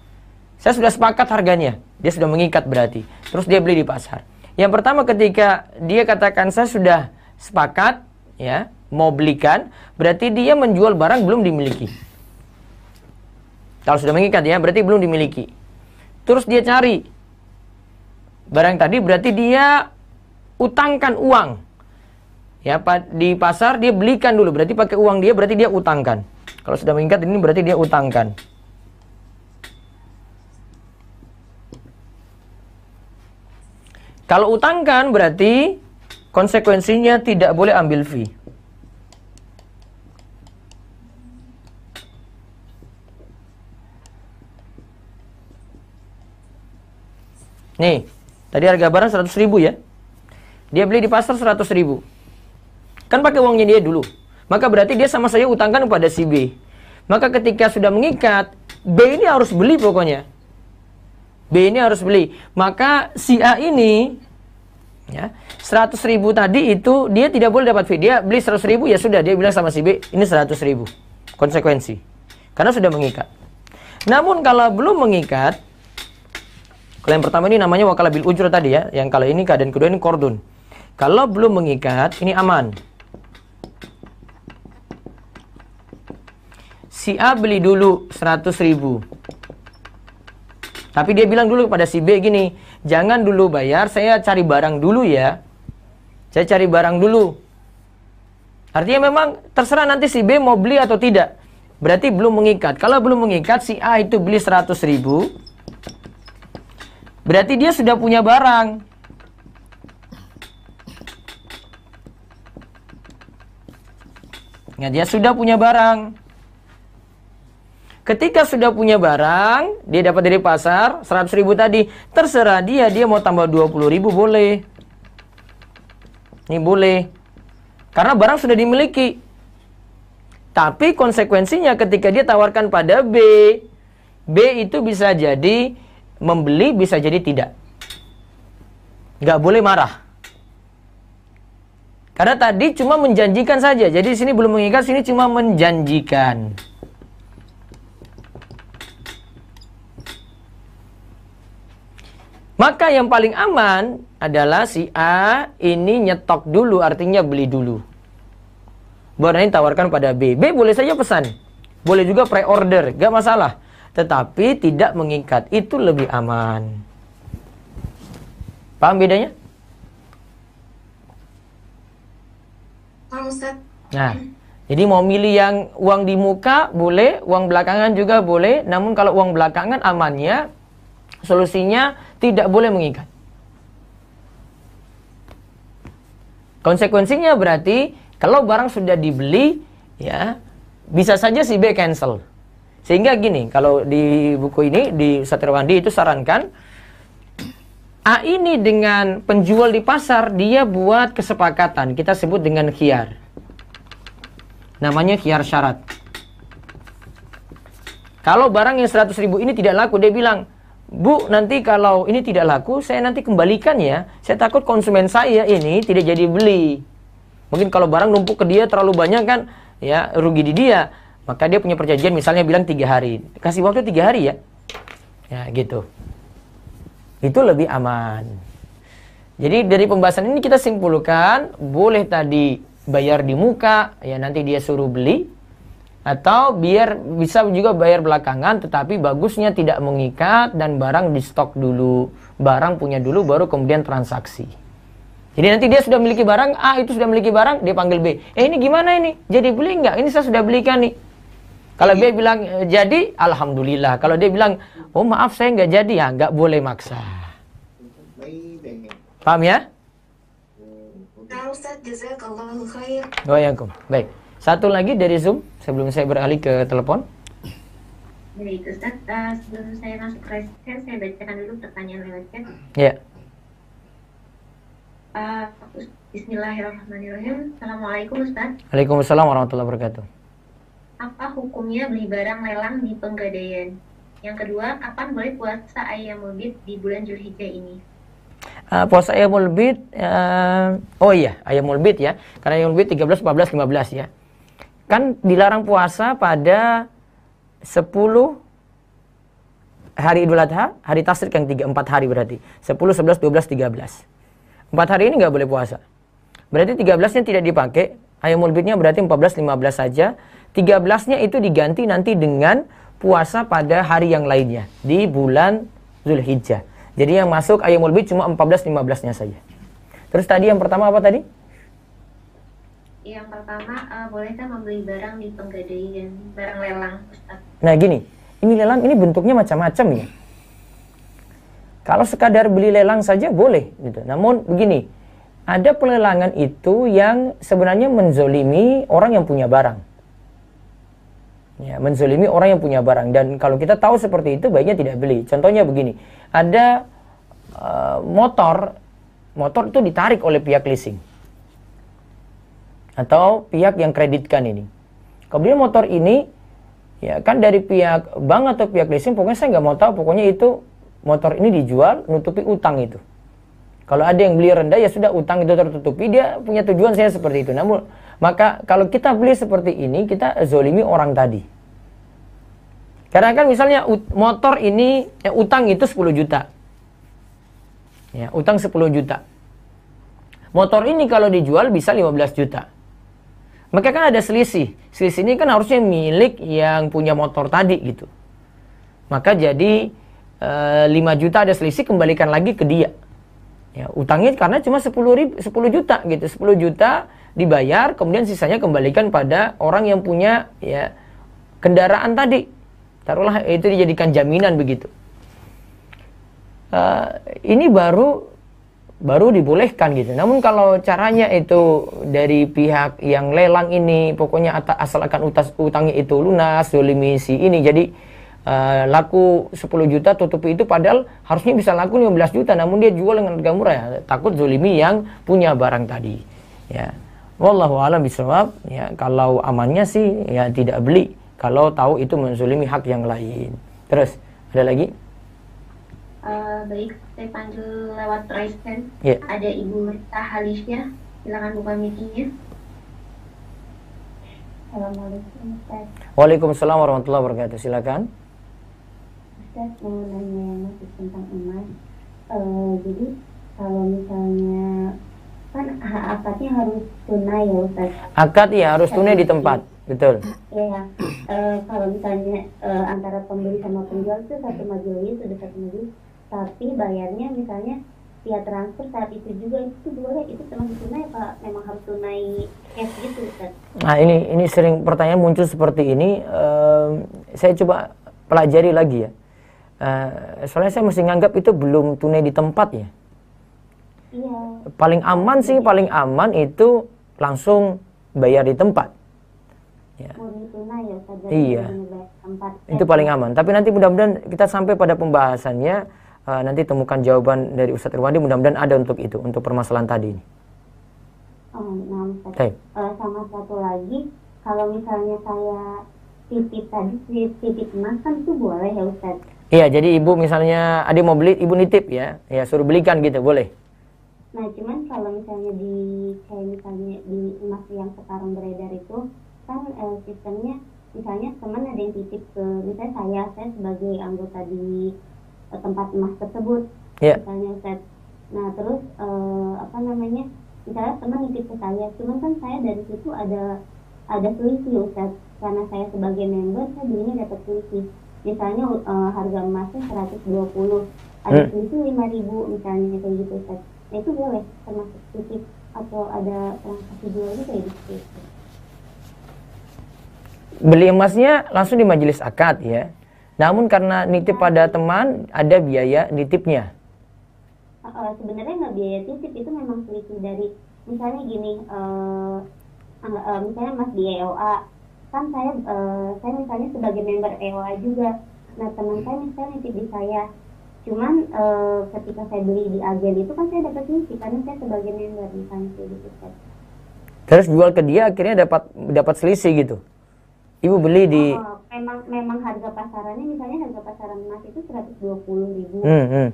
saya sudah sepakat harganya. Dia sudah mengikat berarti. Terus dia beli di pasar. Yang pertama ketika dia katakan saya sudah sepakat, ya mau belikan berarti dia menjual barang belum dimiliki kalau sudah mengikat ya berarti belum dimiliki terus dia cari barang tadi berarti dia utangkan uang ya di pasar dia belikan dulu berarti pakai uang dia berarti dia utangkan kalau sudah mengikat ini berarti dia utangkan kalau utangkan berarti Konsekuensinya tidak boleh ambil fee. Nih, tadi harga barang 100 ribu ya. Dia beli di pasar 100 ribu. Kan pakai uangnya dia dulu. Maka berarti dia sama saya utangkan kepada si B. Maka ketika sudah mengikat, B ini harus beli pokoknya. B ini harus beli. Maka si A ini ya 100 ribu tadi itu dia tidak boleh dapat fee dia beli 100 ribu ya sudah dia bilang sama si B ini 100 ribu konsekuensi karena sudah mengikat namun kalau belum mengikat kalau yang pertama ini namanya wakala bil ujur tadi ya yang kalau ini keadaan kedua ini kordun kalau belum mengikat ini aman si A beli dulu 100 ribu tapi dia bilang dulu kepada si B gini jangan dulu bayar, saya cari barang dulu ya. Saya cari barang dulu. Artinya memang terserah nanti si B mau beli atau tidak. Berarti belum mengikat. Kalau belum mengikat, si A itu beli 100 ribu. Berarti dia sudah punya barang. Ya, dia sudah punya barang. Ketika sudah punya barang, dia dapat dari pasar 100 ribu tadi. Terserah dia, dia mau tambah 20 ribu boleh. Ini boleh. Karena barang sudah dimiliki. Tapi konsekuensinya ketika dia tawarkan pada B, B itu bisa jadi membeli, bisa jadi tidak. Nggak boleh marah. Karena tadi cuma menjanjikan saja. Jadi sini belum mengikat, sini cuma menjanjikan. Maka yang paling aman adalah si A ini nyetok dulu artinya beli dulu. Baru nanti tawarkan pada B. B boleh saja pesan. Boleh juga pre-order, gak masalah. Tetapi tidak mengikat, itu lebih aman. Paham bedanya? Nah, jadi mau milih yang uang di muka boleh, uang belakangan juga boleh. Namun kalau uang belakangan amannya solusinya tidak boleh mengikat. Konsekuensinya berarti kalau barang sudah dibeli, ya bisa saja si B cancel. Sehingga gini, kalau di buku ini di Satriwandi itu sarankan A ini dengan penjual di pasar dia buat kesepakatan, kita sebut dengan khiar. Namanya khiar syarat. Kalau barang yang 100.000 ini tidak laku, dia bilang, Bu, nanti kalau ini tidak laku, saya nanti kembalikan ya. Saya takut konsumen saya ini tidak jadi beli. Mungkin kalau barang numpuk ke dia terlalu banyak kan, ya rugi di dia. Maka dia punya perjanjian misalnya bilang tiga hari. Kasih waktu tiga hari ya. Ya gitu. Itu lebih aman. Jadi dari pembahasan ini kita simpulkan, boleh tadi bayar di muka, ya nanti dia suruh beli, atau biar bisa juga bayar belakangan tetapi bagusnya tidak mengikat dan barang di stok dulu barang punya dulu baru kemudian transaksi jadi nanti dia sudah memiliki barang A itu sudah memiliki barang dia panggil B eh ini gimana ini jadi beli nggak ini saya sudah belikan nih kalau B bilang eh, jadi alhamdulillah kalau dia bilang oh maaf saya nggak jadi ya nggak boleh maksa paham ya? ya Baik. Satu lagi dari Zoom sebelum saya beralih ke telepon. Baik, Ustaz, uh, sebelum saya masuk ke chat, saya bacakan dulu pertanyaan lewat chat. Ya. Yeah. Uh, Bismillahirrahmanirrahim. Assalamualaikum Ustaz. Waalaikumsalam warahmatullahi wabarakatuh. Apa hukumnya beli barang lelang di penggadaian? Yang kedua, kapan boleh puasa ayam Bid di bulan Zulhijjah ini? uh, puasa ayam Bid uh, eh, oh iya ayam Bid ya karena ayam Bid 13 14 15 ya Kan dilarang puasa pada 10 hari Idul Adha, hari Tasrik yang 3, 4 hari berarti. 10, 11, 12, 13. 4 hari ini nggak boleh puasa. Berarti 13-nya tidak dipakai, ayam mulbitnya berarti 14, 15 saja. 13-nya itu diganti nanti dengan puasa pada hari yang lainnya, di bulan Zulhijjah. Jadi yang masuk ayam mulbit cuma 14, 15-nya saja. Terus tadi yang pertama apa tadi? Yang pertama, uh, bolehkah membeli barang di penggadaian, barang lelang? Ustaz? Nah gini, ini lelang ini bentuknya macam-macam ya. Kalau sekadar beli lelang saja boleh, gitu. Namun begini, ada pelelangan itu yang sebenarnya menzolimi orang yang punya barang. Ya, menzolimi orang yang punya barang. Dan kalau kita tahu seperti itu, baiknya tidak beli. Contohnya begini, ada uh, motor, motor itu ditarik oleh pihak leasing atau pihak yang kreditkan ini. Kemudian motor ini ya kan dari pihak bank atau pihak leasing pokoknya saya nggak mau tahu pokoknya itu motor ini dijual nutupi utang itu. Kalau ada yang beli rendah ya sudah utang itu tertutupi dia punya tujuan saya seperti itu. Namun maka kalau kita beli seperti ini kita zolimi orang tadi. Karena kan misalnya motor ini ya, utang itu 10 juta. Ya, utang 10 juta. Motor ini kalau dijual bisa 15 juta. Maka kan ada selisih. Selisih ini kan harusnya milik yang punya motor tadi gitu. Maka jadi e, eh, 5 juta ada selisih kembalikan lagi ke dia. Ya, utangnya karena cuma 10 ribu, 10 juta gitu. 10 juta dibayar kemudian sisanya kembalikan pada orang yang punya ya kendaraan tadi. Taruhlah itu dijadikan jaminan begitu. Uh, ini baru baru dibolehkan gitu. Namun kalau caranya itu dari pihak yang lelang ini pokoknya asalkan utas utangnya itu lunas, dolimi ini jadi uh, laku 10 juta tutupi itu padahal harusnya bisa laku 15 juta namun dia jual dengan harga murah ya. takut zolimi yang punya barang tadi ya wallahu alam bishawab. ya kalau amannya sih ya tidak beli kalau tahu itu menzolimi hak yang lain terus ada lagi Eh, baik, saya panggil lewat Presiden. Yeah. Ada Ibu Rita Halisya. Silakan buka mic-nya. Assalamualaikum Ustaz. Waalaikumsalam warahmatullahi wabarakatuh. Silakan. Ustaz mau nanya masih tentang emas. Uh, jadi kalau misalnya kan akadnya harus tunai ya Ustaz. Akad ya harus tunai di tempat. Betul. Iya. Uh, kalau misalnya uh, antara pembeli sama penjual itu satu majelis, sudah satu majelis tapi bayarnya misalnya via transfer saat itu juga itu boleh itu termasuk tunai apa memang harus tunai cash gitu kan Nah ini ini sering pertanyaan muncul seperti ini uh, saya coba pelajari lagi ya uh, soalnya saya masih nganggap itu belum tunai di tempat ya. Iya. Paling aman sih paling aman itu langsung bayar di tempat. Ya. ya iya. Itu paling aman. Tapi nanti mudah-mudahan kita sampai pada pembahasannya uh, nanti temukan jawaban dari Ustadz Irwandi mudah-mudahan ada untuk itu untuk permasalahan tadi ini. Oh, nah, Ustaz. Uh, eh, sama satu lagi, kalau misalnya saya titip tadi titip emas kan itu boleh ya Ustaz? Iya, jadi ibu misalnya ada mau beli, ibu nitip ya, ya suruh belikan gitu, boleh. Nah, cuman kalau misalnya di kayak misalnya di emas yang sekarang beredar itu kan uh, sistemnya misalnya teman ada yang titip ke misalnya saya saya sebagai anggota di tempat emas tersebut yeah. misalnya set. nah terus uh, apa namanya misalnya teman nitip ke saya cuman kan saya dari situ ada ada selisih Ustaz karena saya sebagai member saya dulunya dapat selisih misalnya uh, harga emasnya 120 ada hmm. selisih 5000 misalnya kayak gitu Ustaz nah, itu boleh termasuk titip atau ada transaksi jual gitu ya gitu beli emasnya langsung di majelis akad ya namun karena nitip pada teman ada biaya nitipnya. Uh, sebenarnya nggak biaya nitip itu memang selisih dari misalnya gini, uh, uh, misalnya Mas di EOA kan saya uh, saya misalnya sebagai member EOA juga. Nah teman saya misalnya nitip di saya, cuman uh, ketika saya beli di agen itu kan saya dapat nitip karena saya sebagai member misalnya kayak gitu. Terus jual ke dia akhirnya dapat dapat selisih gitu. Ibu beli di oh, memang memang harga pasarannya misalnya harga pasaran emas itu 120 ribu hmm, hmm.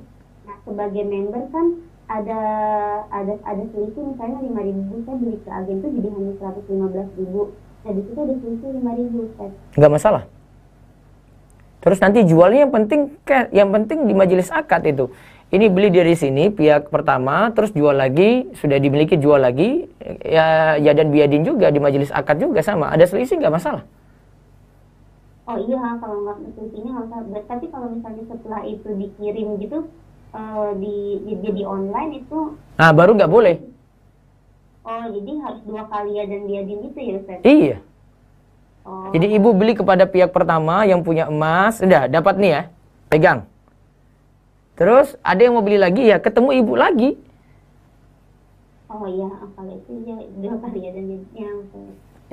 nah sebagai member kan ada ada ada selisih misalnya 5 ribu saya beli ke agen itu jadi hanya 115 ribu nah di situ ada selisih 5 ribu Ustaz. nggak masalah terus nanti jualnya yang penting yang penting di majelis akad itu ini beli dari sini pihak pertama terus jual lagi sudah dimiliki jual lagi ya ya dan biadin juga di majelis akad juga sama ada selisih nggak masalah oh iya kalau nggak nutrisinya nggak usah buat tapi kalau misalnya setelah itu dikirim gitu uh, di jadi online itu nah baru nggak boleh oh jadi harus dua kali ya dan dia di gitu ya Ustaz? iya oh. jadi ibu beli kepada pihak pertama yang punya emas udah dapat nih ya pegang terus ada yang mau beli lagi ya ketemu ibu lagi oh iya kalau itu ya dua kali ya dan yang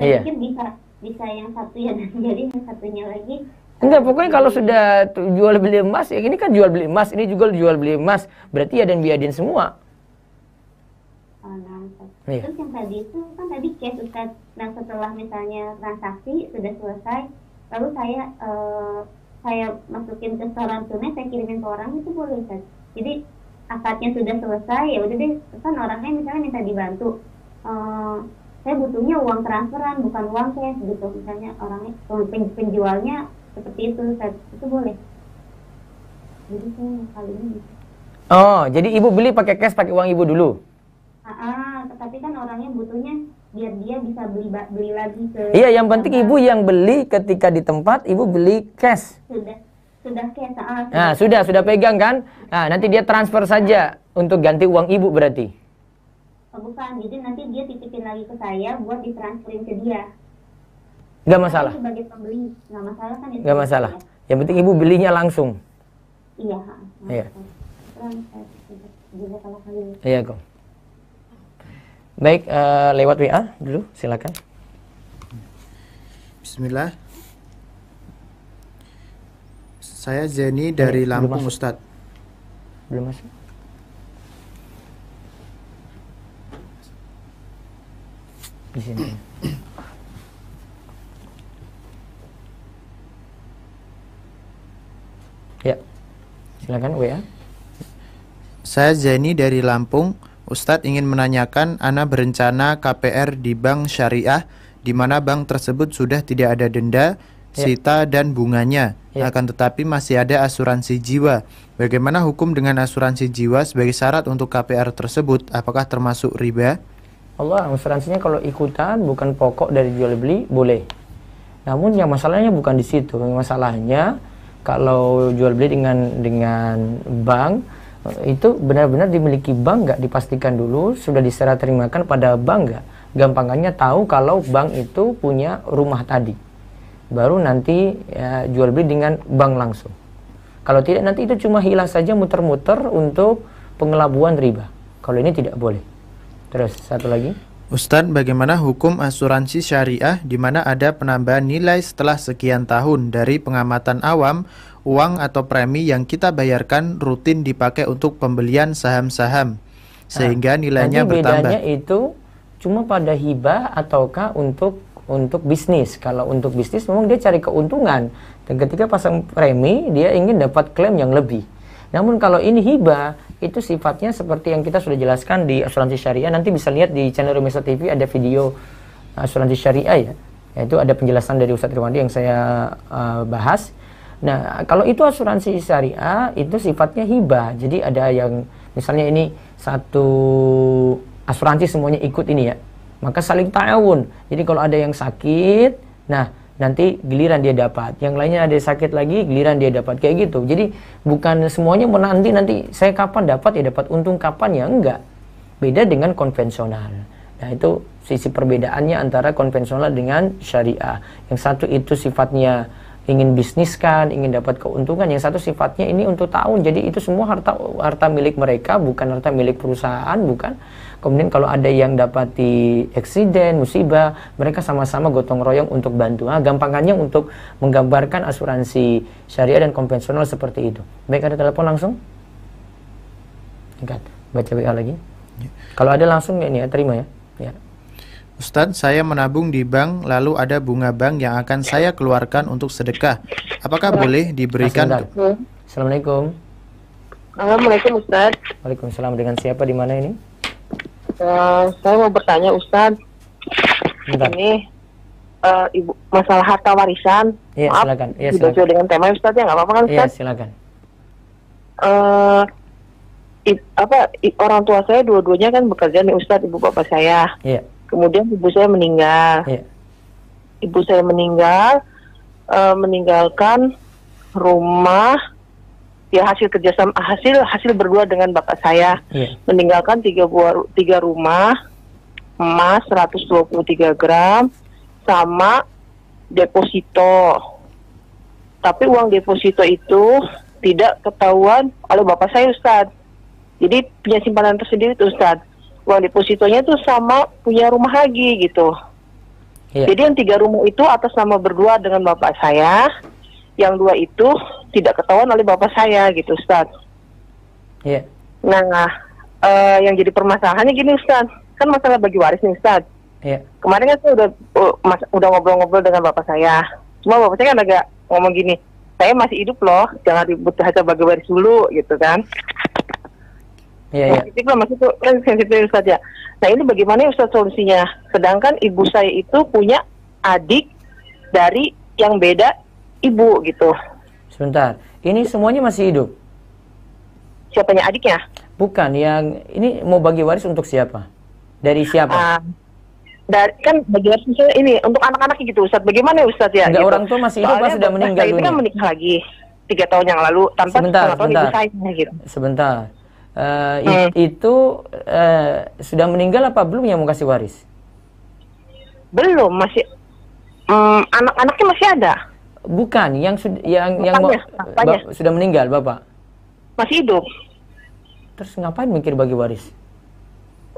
saya iya. pikir bisa bisa yang satu ya dan jadi yang satunya lagi Enggak, pokoknya kalau sudah jual beli emas, ya ini kan jual beli emas, ini juga jual beli emas, berarti ya dan biadin semua. Oh, nah, iya. Terus yang tadi itu kan tadi cash Ustaz, nah setelah misalnya transaksi sudah selesai, lalu saya uh, saya masukin ke setoran tunai, saya kirimin ke orang itu boleh Ustaz. Jadi akadnya sudah selesai, ya udah deh, kan orangnya misalnya minta dibantu. Uh, saya butuhnya uang transferan bukan uang cash gitu misalnya orangnya oh, penjualnya seperti itu saya, itu boleh jadi saya kali ini gitu. oh jadi ibu beli pakai cash pakai uang ibu dulu ah, ah tetapi kan orangnya butuhnya biar dia bisa beli beli lagi ke iya yang penting ibu yang beli ketika di tempat ibu beli cash sudah sudah cash ah, nah, sudah. nah sudah sudah pegang kan nah nanti dia transfer saja ah. untuk ganti uang ibu berarti bukan jadi nanti dia titipin lagi ke saya buat ditransferin ke dia nggak masalah Tapi sebagai pembeli nggak masalah kan ya? nggak masalah ya. yang penting ibu belinya langsung iya iya iya kok baik uh, lewat wa dulu silakan Bismillah saya Zeni dari iya, Lampung Ustadz belum masuk di sini. ya, silakan WA. Saya Zaini dari Lampung. Ustadz ingin menanyakan, Ana berencana KPR di bank syariah, di mana bank tersebut sudah tidak ada denda, ya. sita, ya. dan bunganya. Ya. Akan tetapi masih ada asuransi jiwa. Bagaimana hukum dengan asuransi jiwa sebagai syarat untuk KPR tersebut? Apakah termasuk riba? Allah asuransinya kalau ikutan bukan pokok dari jual beli boleh namun yang masalahnya bukan di situ masalahnya kalau jual beli dengan dengan bank itu benar-benar dimiliki bank nggak dipastikan dulu sudah diserah terimakan pada bank nggak gampangannya tahu kalau bank itu punya rumah tadi baru nanti ya, jual beli dengan bank langsung kalau tidak nanti itu cuma hilang saja muter-muter untuk pengelabuan riba kalau ini tidak boleh Terus satu lagi. Ustadz, bagaimana hukum asuransi syariah di mana ada penambahan nilai setelah sekian tahun dari pengamatan awam, uang atau premi yang kita bayarkan rutin dipakai untuk pembelian saham-saham nah, sehingga nilainya Nanti bertambah. Bedanya itu cuma pada hibah ataukah untuk untuk bisnis. Kalau untuk bisnis memang dia cari keuntungan dan ketika pasang premi dia ingin dapat klaim yang lebih. Namun kalau ini hibah, itu sifatnya seperti yang kita sudah jelaskan di asuransi syariah. Nanti bisa lihat di channel Rumesa TV ada video uh, asuransi syariah ya. Yaitu ada penjelasan dari Ustadz Irwandi yang saya uh, bahas. Nah, kalau itu asuransi syariah itu sifatnya hibah. Jadi ada yang misalnya ini satu asuransi semuanya ikut ini ya. Maka saling ta'awun. Jadi kalau ada yang sakit, nah nanti giliran dia dapat. Yang lainnya ada sakit lagi, giliran dia dapat. Kayak gitu. Jadi bukan semuanya menanti nanti saya kapan dapat ya dapat untung kapan ya enggak. Beda dengan konvensional. Nah itu sisi perbedaannya antara konvensional dengan syariah. Yang satu itu sifatnya ingin bisniskan, ingin dapat keuntungan. Yang satu sifatnya ini untuk tahun. Jadi itu semua harta harta milik mereka, bukan harta milik perusahaan, bukan Kemudian kalau ada yang dapati eksiden, musibah, mereka sama-sama gotong royong untuk bantu. Nah, gampangannya untuk menggambarkan asuransi syariah dan konvensional seperti itu. Baik ada telepon langsung? Ingat, baca WA lagi. Ya. Kalau ada langsung ya, ini ya terima ya. ya. Ustadz, saya menabung di bank, lalu ada bunga bank yang akan saya keluarkan untuk sedekah. Apakah boleh diberikan? Assalamualaikum. Assalamualaikum Ustadz. Waalaikumsalam. Dengan siapa di mana ini? Eh, saya mau bertanya Ustadz, ini uh, ibu masalah harta warisan. ya, Maaf, silakan. Ya, silakan. dengan tema Ustadz ya, nggak apa-apa kan iya, Ustadz? ya, silakan. Uh, i, apa i, orang tua saya dua-duanya kan bekerja nih Ustadz, ibu bapak saya. ya. Kemudian ibu saya meninggal. ya. Ibu saya meninggal, uh, meninggalkan rumah ya hasil kerjasama hasil hasil berdua dengan bapak saya yeah. meninggalkan tiga buah tiga rumah emas 123 gram sama deposito tapi uang deposito itu tidak ketahuan oleh bapak saya Ustad jadi punya simpanan tersendiri tuh Ustad uang depositonya tuh sama punya rumah lagi gitu yeah. jadi yang tiga rumah itu atas nama berdua dengan bapak saya yang dua itu tidak ketahuan oleh bapak saya gitu Ustaz. Yeah. Nah, uh, yang jadi permasalahannya gini Ustaz, kan masalah bagi waris nih Ustaz. Iya. Yeah. Kemarin kan saya udah oh, udah ngobrol-ngobrol dengan bapak saya. Cuma bapak saya kan agak ngomong gini, saya masih hidup loh, jangan ribut saja bagi waris dulu gitu kan. Iya, yeah, iya. Nah, itu kan sensitif Ustaz ya. Nah, ini bagaimana Ustaz solusinya? Sedangkan ibu saya itu punya adik dari yang beda ibu gitu. Sebentar, ini semuanya masih hidup? Siapanya adiknya? Bukan, yang ini mau bagi waris untuk siapa? Dari siapa? Uh, dari kan bagi waris ini untuk anak-anak gitu Ustaz. Bagaimana ustadz ya, Ustaz ya? Enggak, gitu. orang tua masih hidup Soalnya sudah meninggal kan dunia. kan menikah lagi tiga tahun yang lalu tanpa sebentar, sebentar. Ibu saya gitu. Sebentar. Uh, hmm. itu uh, sudah meninggal apa belum yang mau kasih waris? Belum, masih um, anak-anaknya masih ada. Bukan, yang sudah yang yang mau, bapaknya. Ya? sudah meninggal bapak. Masih hidup. Terus ngapain mikir bagi waris?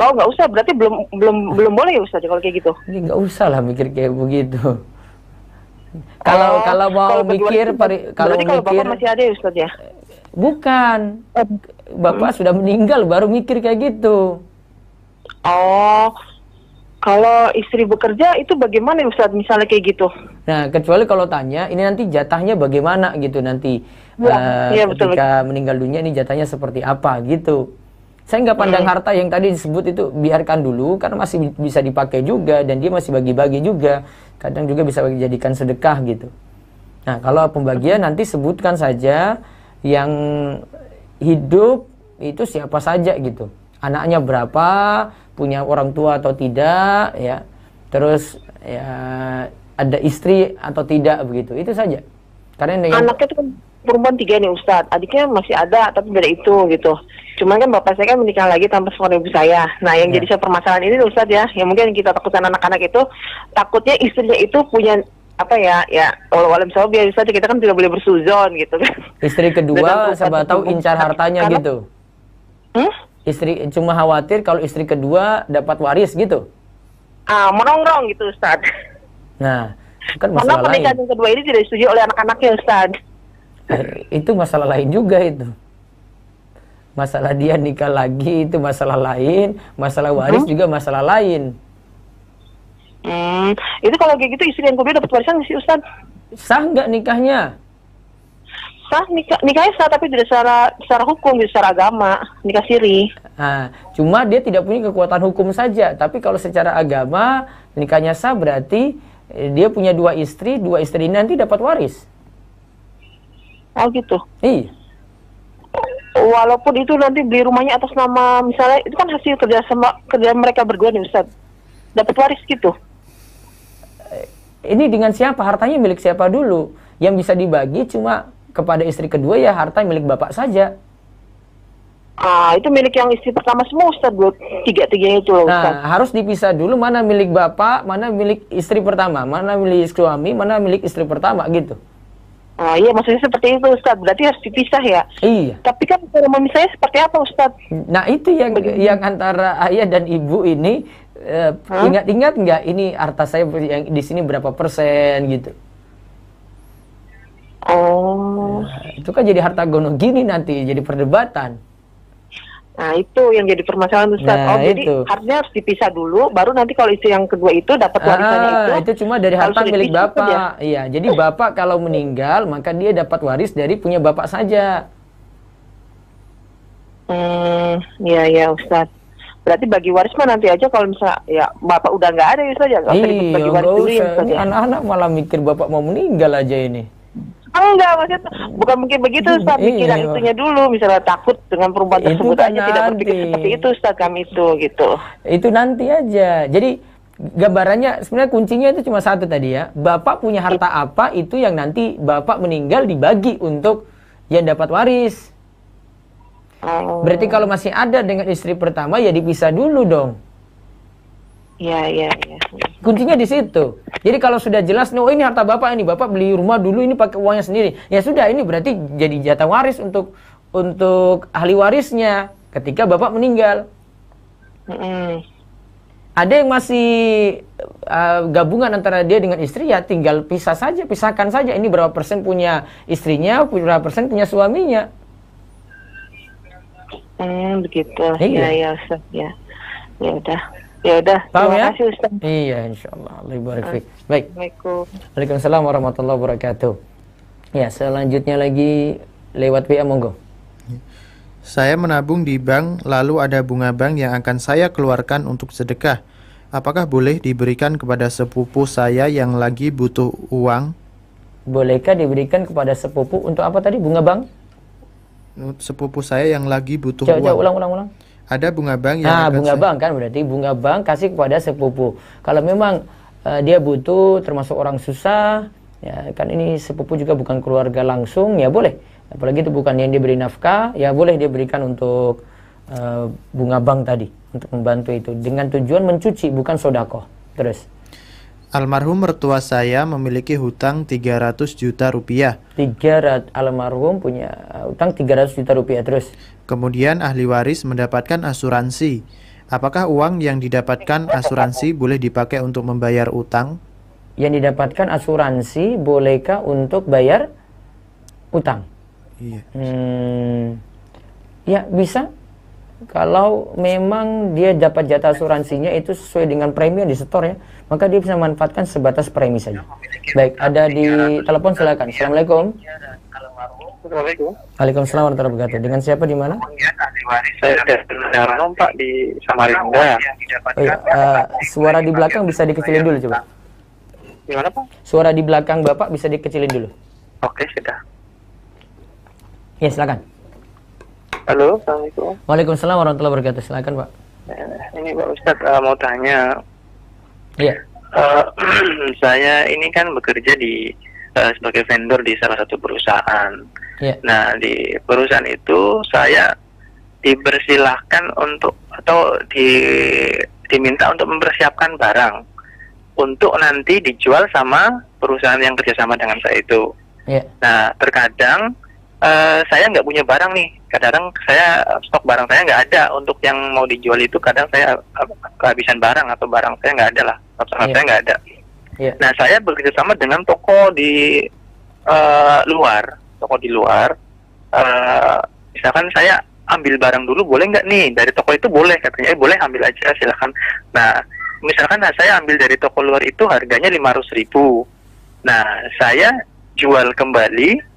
Oh nggak usah, berarti belum belum belum boleh ya Ustaz kalau kayak gitu. Ini ya, Nggak usah lah mikir kayak begitu. Oh, kalau oh, kalau mau kalau mikir, pari, kalau mikir, kalau bapak masih ada ya Ustaz ya? Bukan, oh. bapak hmm. sudah meninggal baru mikir kayak gitu. Oh, kalau istri bekerja itu bagaimana Ustaz misalnya kayak gitu? Nah, kecuali kalau tanya ini nanti jatahnya bagaimana gitu nanti ya, uh, ya, betul, ketika meninggal dunia ini jatahnya seperti apa gitu. Saya nggak pandang hmm. harta yang tadi disebut itu biarkan dulu karena masih bisa dipakai juga dan dia masih bagi-bagi juga. Kadang juga bisa dijadikan sedekah gitu. Nah, kalau pembagian nanti sebutkan saja yang hidup itu siapa saja gitu anaknya berapa, punya orang tua atau tidak, ya. Terus ya ada istri atau tidak begitu. Itu saja. Karena anaknya anaknya itu perempuan tiga nih Ustadz, adiknya masih ada tapi beda itu gitu. Cuman kan bapak saya kan menikah lagi tanpa seorang ibu saya. Nah yang ya. jadi saya permasalahan ini Ustadz ya, yang mungkin kita takutkan anak-anak itu, takutnya istrinya itu punya apa ya ya walau alam sobi ya kita kan tidak boleh bersuzon gitu kan. Istri kedua siapa tahu incar hartanya karena, gitu. Hmm? istri cuma khawatir kalau istri kedua dapat waris gitu. Ah, merongrong gitu Ustaz. Nah, kan masalah Karena pernikahan yang kedua ini tidak disetujui oleh anak-anaknya Ustaz. Er, itu masalah lain juga itu. Masalah dia nikah lagi itu masalah lain, masalah hmm? waris hmm? juga masalah lain. Hmm, itu kalau kayak gitu istri yang kedua dapat warisan sih Ustaz? Sah nggak nikahnya? sah nikah nikahnya sah tapi tidak secara secara hukum tidak secara agama nikah siri nah, cuma dia tidak punya kekuatan hukum saja tapi kalau secara agama nikahnya sah berarti eh, dia punya dua istri dua istri ini nanti dapat waris oh gitu iya walaupun itu nanti beli rumahnya atas nama misalnya itu kan hasil kerja sama kerja mereka berdua nih Ustaz dapat waris gitu eh, ini dengan siapa hartanya milik siapa dulu yang bisa dibagi cuma kepada istri kedua ya harta milik bapak saja. Ah, itu milik yang istri pertama semua Ustaz, buat tiga tiganya itu loh, nah, Ustaz. Nah, harus dipisah dulu mana milik bapak, mana milik istri pertama, mana milik suami, mana milik istri pertama gitu. Ah, iya maksudnya seperti itu Ustaz, berarti harus dipisah ya. Iya. Tapi kan kalau misalnya seperti apa Ustaz? Nah, itu yang Begitu. yang antara ayah dan ibu ini eh, ingat-ingat nggak ini harta saya yang di sini berapa persen gitu. Oh. Nah, itu kan jadi harta gono gini nanti jadi perdebatan. Nah itu yang jadi permasalahan Ustaz. Nah, oh itu. jadi harta harus dipisah dulu, baru nanti kalau istri yang kedua itu dapat ah, warisannya ah, itu. Itu cuma dari harta milik bapak. Ya? Iya, jadi bapak kalau meninggal maka dia dapat waris dari punya bapak saja. Hmm, ya ya Ustaz. Berarti bagi waris mah nanti aja kalau misalnya ya bapak udah nggak ada ya Ustaz ya. Iya, bagi waris ya, ya. Anak-anak malah mikir bapak mau meninggal aja ini enggak maksudnya bukan mungkin begitu hmm, Ustaz iya, pikiran iya, itunya dulu misalnya takut dengan perubahan itu tersebut kan aja nanti. tidak berpikir seperti itu Ustaz kami itu gitu itu nanti aja jadi gambarannya sebenarnya kuncinya itu cuma satu tadi ya bapak punya harta itu. Iya. apa itu yang nanti bapak meninggal dibagi untuk yang dapat waris oh. berarti kalau masih ada dengan istri pertama ya dipisah dulu dong Iya, iya, iya. Kuncinya di situ. Jadi kalau sudah jelas nih, oh ini harta Bapak ini, Bapak beli rumah dulu ini pakai uangnya sendiri. Ya sudah, ini berarti jadi jatah waris untuk untuk ahli warisnya ketika Bapak meninggal. Mm Ada yang masih uh, gabungan antara dia dengan istri ya tinggal pisah saja, pisahkan saja. Ini berapa persen punya istrinya, berapa persen punya suaminya. Hmm, begitu. Iya, iya, ya, ya. Ya. ya udah. Ya udah. terima ya? Kasih, Ustaz. Iya, insya Allah barik Baik. Waalaikumsalam warahmatullahi wabarakatuh. Ya, selanjutnya lagi lewat WA monggo. Saya menabung di bank, lalu ada bunga bank yang akan saya keluarkan untuk sedekah. Apakah boleh diberikan kepada sepupu saya yang lagi butuh uang? Bolehkah diberikan kepada sepupu untuk apa tadi bunga bank? Sepupu saya yang lagi butuh uang. Coba ulang ulang ulang ada bunga bank yang nah bunga bank kan berarti bunga bank kasih kepada sepupu kalau memang uh, dia butuh termasuk orang susah ya kan ini sepupu juga bukan keluarga langsung ya boleh apalagi itu bukan yang diberi nafkah ya boleh dia berikan untuk uh, bunga bank tadi untuk membantu itu dengan tujuan mencuci bukan sodako terus Almarhum mertua saya memiliki hutang 300 juta rupiah. 300 almarhum punya uh, hutang 300 juta rupiah terus. Kemudian ahli waris mendapatkan asuransi. Apakah uang yang didapatkan asuransi boleh dipakai untuk membayar utang? Yang didapatkan asuransi bolehkah untuk bayar utang? Iya. Hmm, ya bisa kalau memang dia dapat jatah asuransinya itu sesuai dengan premi yang disetor ya, maka dia bisa manfaatkan sebatas premi saja. Iya, ya. Baik, ada di ya, telepon silakan. Ya. Iya, Assalamualaikum. Assalamualaikum. Waalaikumsalam warahmatullahi wabarakatuh. Dengan siapa di mana? Saya eh, eh, di Samarinda. Oh, iya. uh, suara di belakang bisa dikecilin dulu coba. Suara di belakang Bapak bisa dikecilin dulu. Oke, sudah. Ya, silakan. Halo, Assalamualaikum. Waalaikumsalam warahmatullahi wabarakatuh. Silakan, Pak. Eh, ini Pak Ustadz uh, mau tanya. Iya. Uh, saya ini kan bekerja di uh, sebagai vendor di salah satu perusahaan. Iya. Nah, di perusahaan itu saya dipersilahkan untuk atau di diminta untuk mempersiapkan barang untuk nanti dijual sama perusahaan yang kerjasama dengan saya itu. Yeah. Nah, terkadang Eh, saya nggak punya barang nih kadang saya eh, stok barang saya nggak ada untuk yang mau dijual itu kadang saya eh, kehabisan barang atau barang saya nggak ada lah Atau yeah. saya nggak ada yeah. nah saya sama dengan toko di uh, luar toko di luar uh, misalkan saya ambil barang dulu boleh nggak nih dari toko itu boleh katanya eh, boleh ambil aja silahkan nah misalkan nah, saya ambil dari toko luar itu harganya lima ratus ribu nah saya jual kembali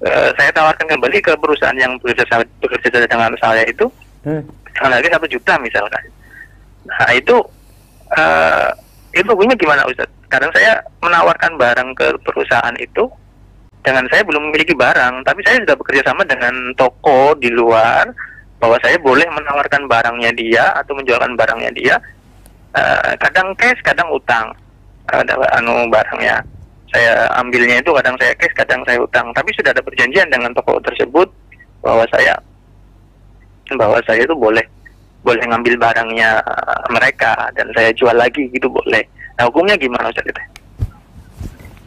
Eh, saya tawarkan kembali ke perusahaan yang bekerja sama bekerja sama dengan saya itu hmm. dengan harga satu juta misalkan nah itu uh, itu punya gimana Ustaz? Kadang saya menawarkan barang ke perusahaan itu dengan saya belum memiliki barang, tapi saya sudah bekerja sama dengan toko di luar bahwa saya boleh menawarkan barangnya dia atau menjualkan barangnya dia. Uh, kadang cash, kadang utang. Ada anu barangnya saya ambilnya itu kadang saya cash kadang saya utang tapi sudah ada perjanjian dengan toko tersebut bahwa saya bahwa saya itu boleh boleh ngambil barangnya eh, mereka dan saya jual lagi gitu boleh nah hukumnya gimana Ustaz kita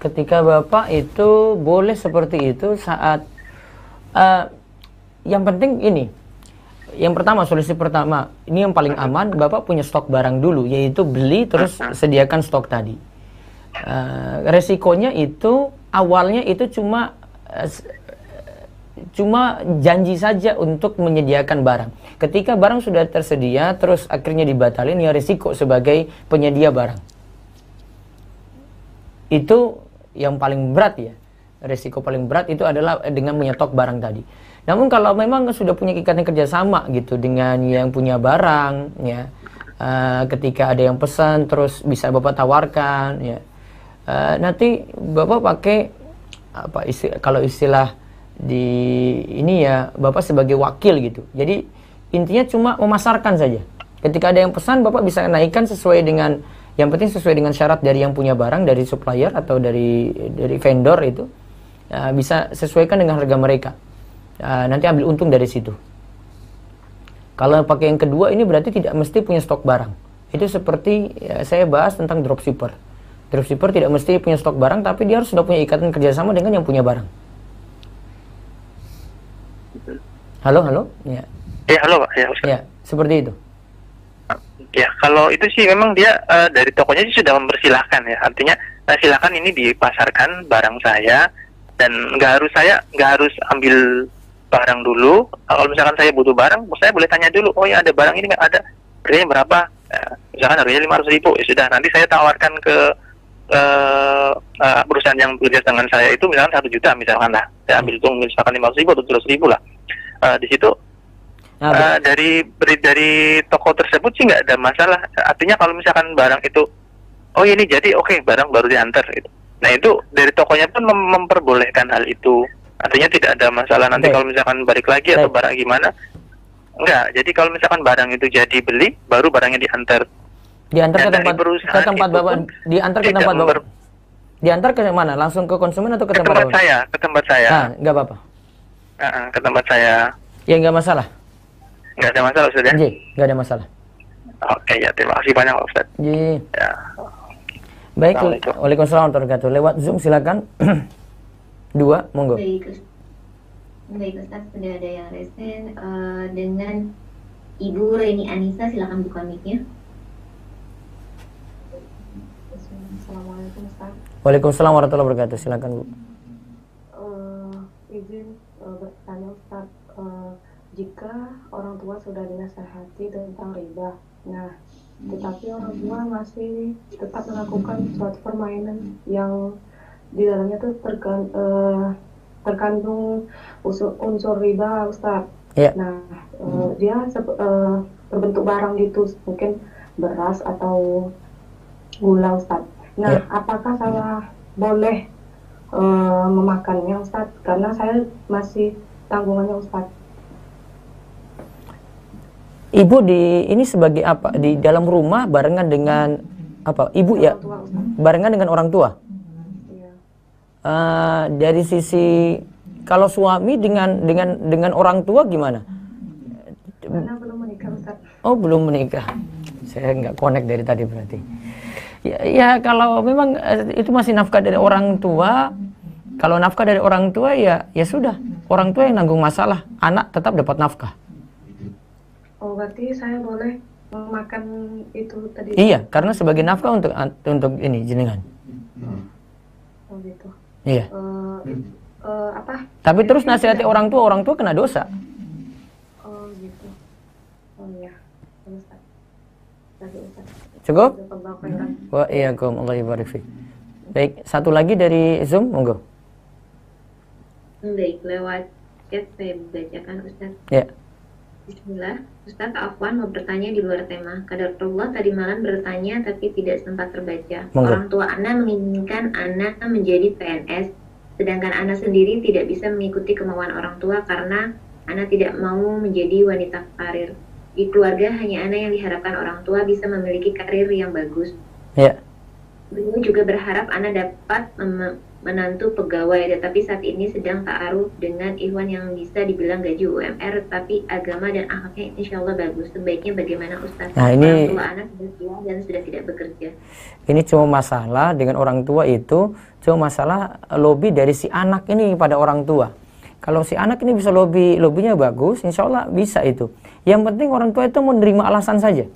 ketika bapak itu boleh seperti itu saat uh, yang penting ini yang pertama solusi pertama ini yang paling aman bapak punya stok barang dulu yaitu beli terus sediakan stok tadi Eh, resikonya itu awalnya itu cuma uh, cuma janji saja untuk menyediakan barang. Ketika barang sudah tersedia, terus akhirnya dibatalin, ya resiko sebagai penyedia barang. Itu yang paling berat ya. resiko paling berat itu adalah dengan menyetok barang tadi. Namun kalau memang sudah punya ikatan kerjasama gitu dengan yang punya barang, ya, uh, ketika ada yang pesan terus bisa bapak tawarkan, ya, uh, nanti bapak pakai apa kalau istilah di ini ya bapak sebagai wakil gitu jadi intinya cuma memasarkan saja ketika ada yang pesan bapak bisa naikkan sesuai dengan yang penting sesuai dengan syarat dari yang punya barang dari supplier atau dari dari vendor itu uh, bisa sesuaikan dengan harga mereka uh, nanti ambil untung dari situ kalau pakai yang kedua ini berarti tidak mesti punya stok barang itu seperti ya, saya bahas tentang dropshipper dropshipper tidak mesti punya stok barang tapi dia harus sudah punya ikatan kerjasama dengan yang punya barang halo halo ya ya halo pak ya, ya seperti itu ya kalau itu sih memang dia uh, dari tokonya sih sudah mempersilahkan ya artinya nah, silakan ini dipasarkan barang saya dan nggak harus saya nggak harus ambil barang dulu eh, kalau misalkan saya butuh barang saya boleh tanya dulu oh ya ada barang ini nggak ada harganya berapa ya, misalkan harganya lima ratus ribu ya sudah nanti saya tawarkan ke uh, uh, perusahaan yang bekerja dengan saya itu misalkan satu juta misalkan lah saya ambil itu misalkan lima ratus ribu atau tujuh ribu lah uh, di situ uh, dari dari toko tersebut sih nggak ada masalah artinya kalau misalkan barang itu oh ini jadi oke okay, barang baru diantar gitu. nah itu dari tokonya pun mem memperbolehkan hal itu artinya tidak ada masalah nanti okay. kalau misalkan balik lagi okay. atau barang gimana enggak jadi kalau misalkan barang itu jadi beli baru barangnya diantar Diantar ke tempat ke tempat Bapak diantar ke tempat Bapak. Diantar ke mana? Langsung ke konsumen atau ke, ke tempat, tempat saya? Ke tempat saya. ah nggak apa-apa. Uh, ke tempat saya. Ya nggak masalah. Nggak ada masalah sudah. Ya? jadi nggak ada masalah. Oke ya terima kasih banyak Pak Ustaz. baik Ya. Baik, Waalaikumsalam terkait Lewat Zoom silakan. Dua, monggo. Baik, Baik Ustaz, sudah ada yang resen uh, dengan Ibu Reni Anissa, silakan buka mic-nya. Assalamualaikum Ustaz. Waalaikumsalam warahmatullahi wabarakatuh. Silakan Bu. Uh, izin uh, bertanya Ustaz, uh, jika orang tua sudah dinasehati tentang riba, nah tetapi orang tua masih tetap melakukan suatu permainan yang di dalamnya tuh tergan, uh, terkandung unsur, unsur riba Ustaz. Yeah. Nah, uh, dia uh, berbentuk barang gitu, mungkin beras atau gula Ustaz. Nah, ya. apakah saya boleh uh, memakannya Ustaz? Karena saya masih tanggungannya Ustaz. Ibu di ini sebagai apa? Di dalam rumah barengan dengan apa? Ibu orang ya? Tua, barengan dengan orang tua. Uh, dari sisi kalau suami dengan dengan dengan orang tua gimana? Karena belum menikah Ustaz. Oh, belum menikah. Saya nggak connect dari tadi berarti ya, ya kalau memang eh, itu masih nafkah dari orang tua kalau nafkah dari orang tua ya ya sudah orang tua yang nanggung masalah anak tetap dapat nafkah oh berarti saya boleh makan itu tadi iya karena sebagai nafkah untuk untuk ini jenengan oh gitu iya uh, uh, apa tapi terus nasihati orang tua orang tua kena dosa oh gitu oh iya Ustaz. Ustaz. Cukup? Wa iyyakum Allah yubarik fi. Baik, satu lagi dari Zoom, monggo. Baik, lewat chat saya bacakan Ustaz. Ya. Bismillah. Ustaz Afwan mau bertanya di luar tema. Kadar Allah tadi malam bertanya tapi tidak sempat terbaca. Monggo. Orang tua Ana menginginkan Ana menjadi PNS, sedangkan Ana sendiri tidak bisa mengikuti kemauan orang tua karena Ana tidak mau menjadi wanita karir. Di keluarga hanya anak yang diharapkan orang tua bisa memiliki karir yang bagus. Ya. Beliau juga berharap anak dapat menantu pegawai, tetapi saat ini sedang ta'aruf dengan Ikhwan yang bisa dibilang gaji UMR, tapi agama dan akhlaknya insya Allah bagus. Sebaiknya bagaimana Ustaz? Nah ini orang anak berdua dan sudah tidak bekerja. Ini cuma masalah dengan orang tua itu, cuma masalah lobby dari si anak ini pada orang tua kalau si anak ini bisa lobby, lobbynya bagus, insya Allah bisa itu. Yang penting orang tua itu menerima alasan saja.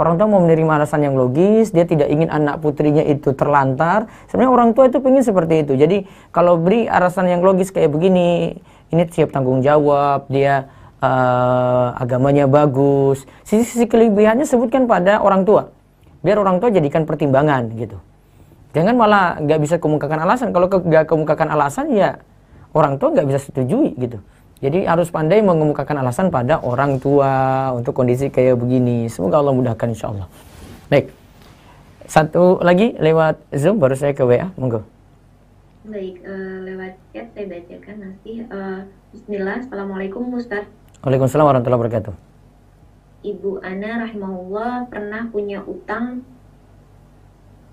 Orang tua mau menerima alasan yang logis, dia tidak ingin anak putrinya itu terlantar. Sebenarnya orang tua itu ingin seperti itu. Jadi kalau beri alasan yang logis kayak begini, ini siap tanggung jawab, dia uh, agamanya bagus. Sisi-sisi kelebihannya sebutkan pada orang tua. Biar orang tua jadikan pertimbangan gitu. Jangan malah nggak bisa kemukakan alasan. Kalau nggak kemukakan alasan ya orang tua nggak bisa setujui gitu. Jadi harus pandai mengemukakan alasan pada orang tua untuk kondisi kayak begini. Semoga Allah mudahkan insya Allah. Baik. Satu lagi lewat Zoom baru saya ke WA. Monggo. Baik, uh, lewat chat saya bacakan nanti. Uh, Bismillah, Assalamualaikum Ustaz. Waalaikumsalam warahmatullahi wabarakatuh. Ibu Ana rahimahullah pernah punya utang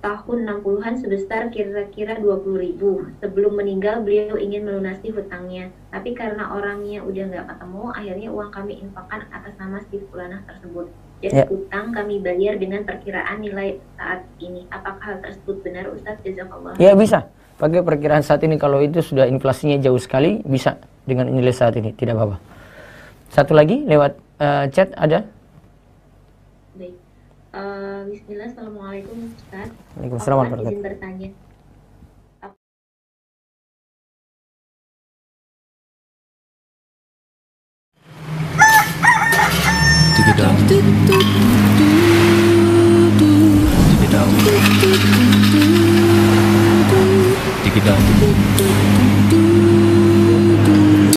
tahun 60-an sebesar kira-kira 20 ribu. Sebelum meninggal, beliau ingin melunasi hutangnya. Tapi karena orangnya udah nggak ketemu, akhirnya uang kami infakan atas nama si fulanah tersebut. Jadi yep. Ya. hutang kami bayar dengan perkiraan nilai saat ini. Apakah hal tersebut benar, Ustaz? Jazakallah. Ya, bisa. Pakai perkiraan saat ini. Kalau itu sudah inflasinya jauh sekali, bisa dengan nilai saat ini. Tidak apa-apa. Satu lagi lewat uh, chat ada? Uh, Bismillah, Assalamualaikum Ustaz. Waalaikumsalam warahmatullahi izin bertanya. Digedang. Digedang. Digedang.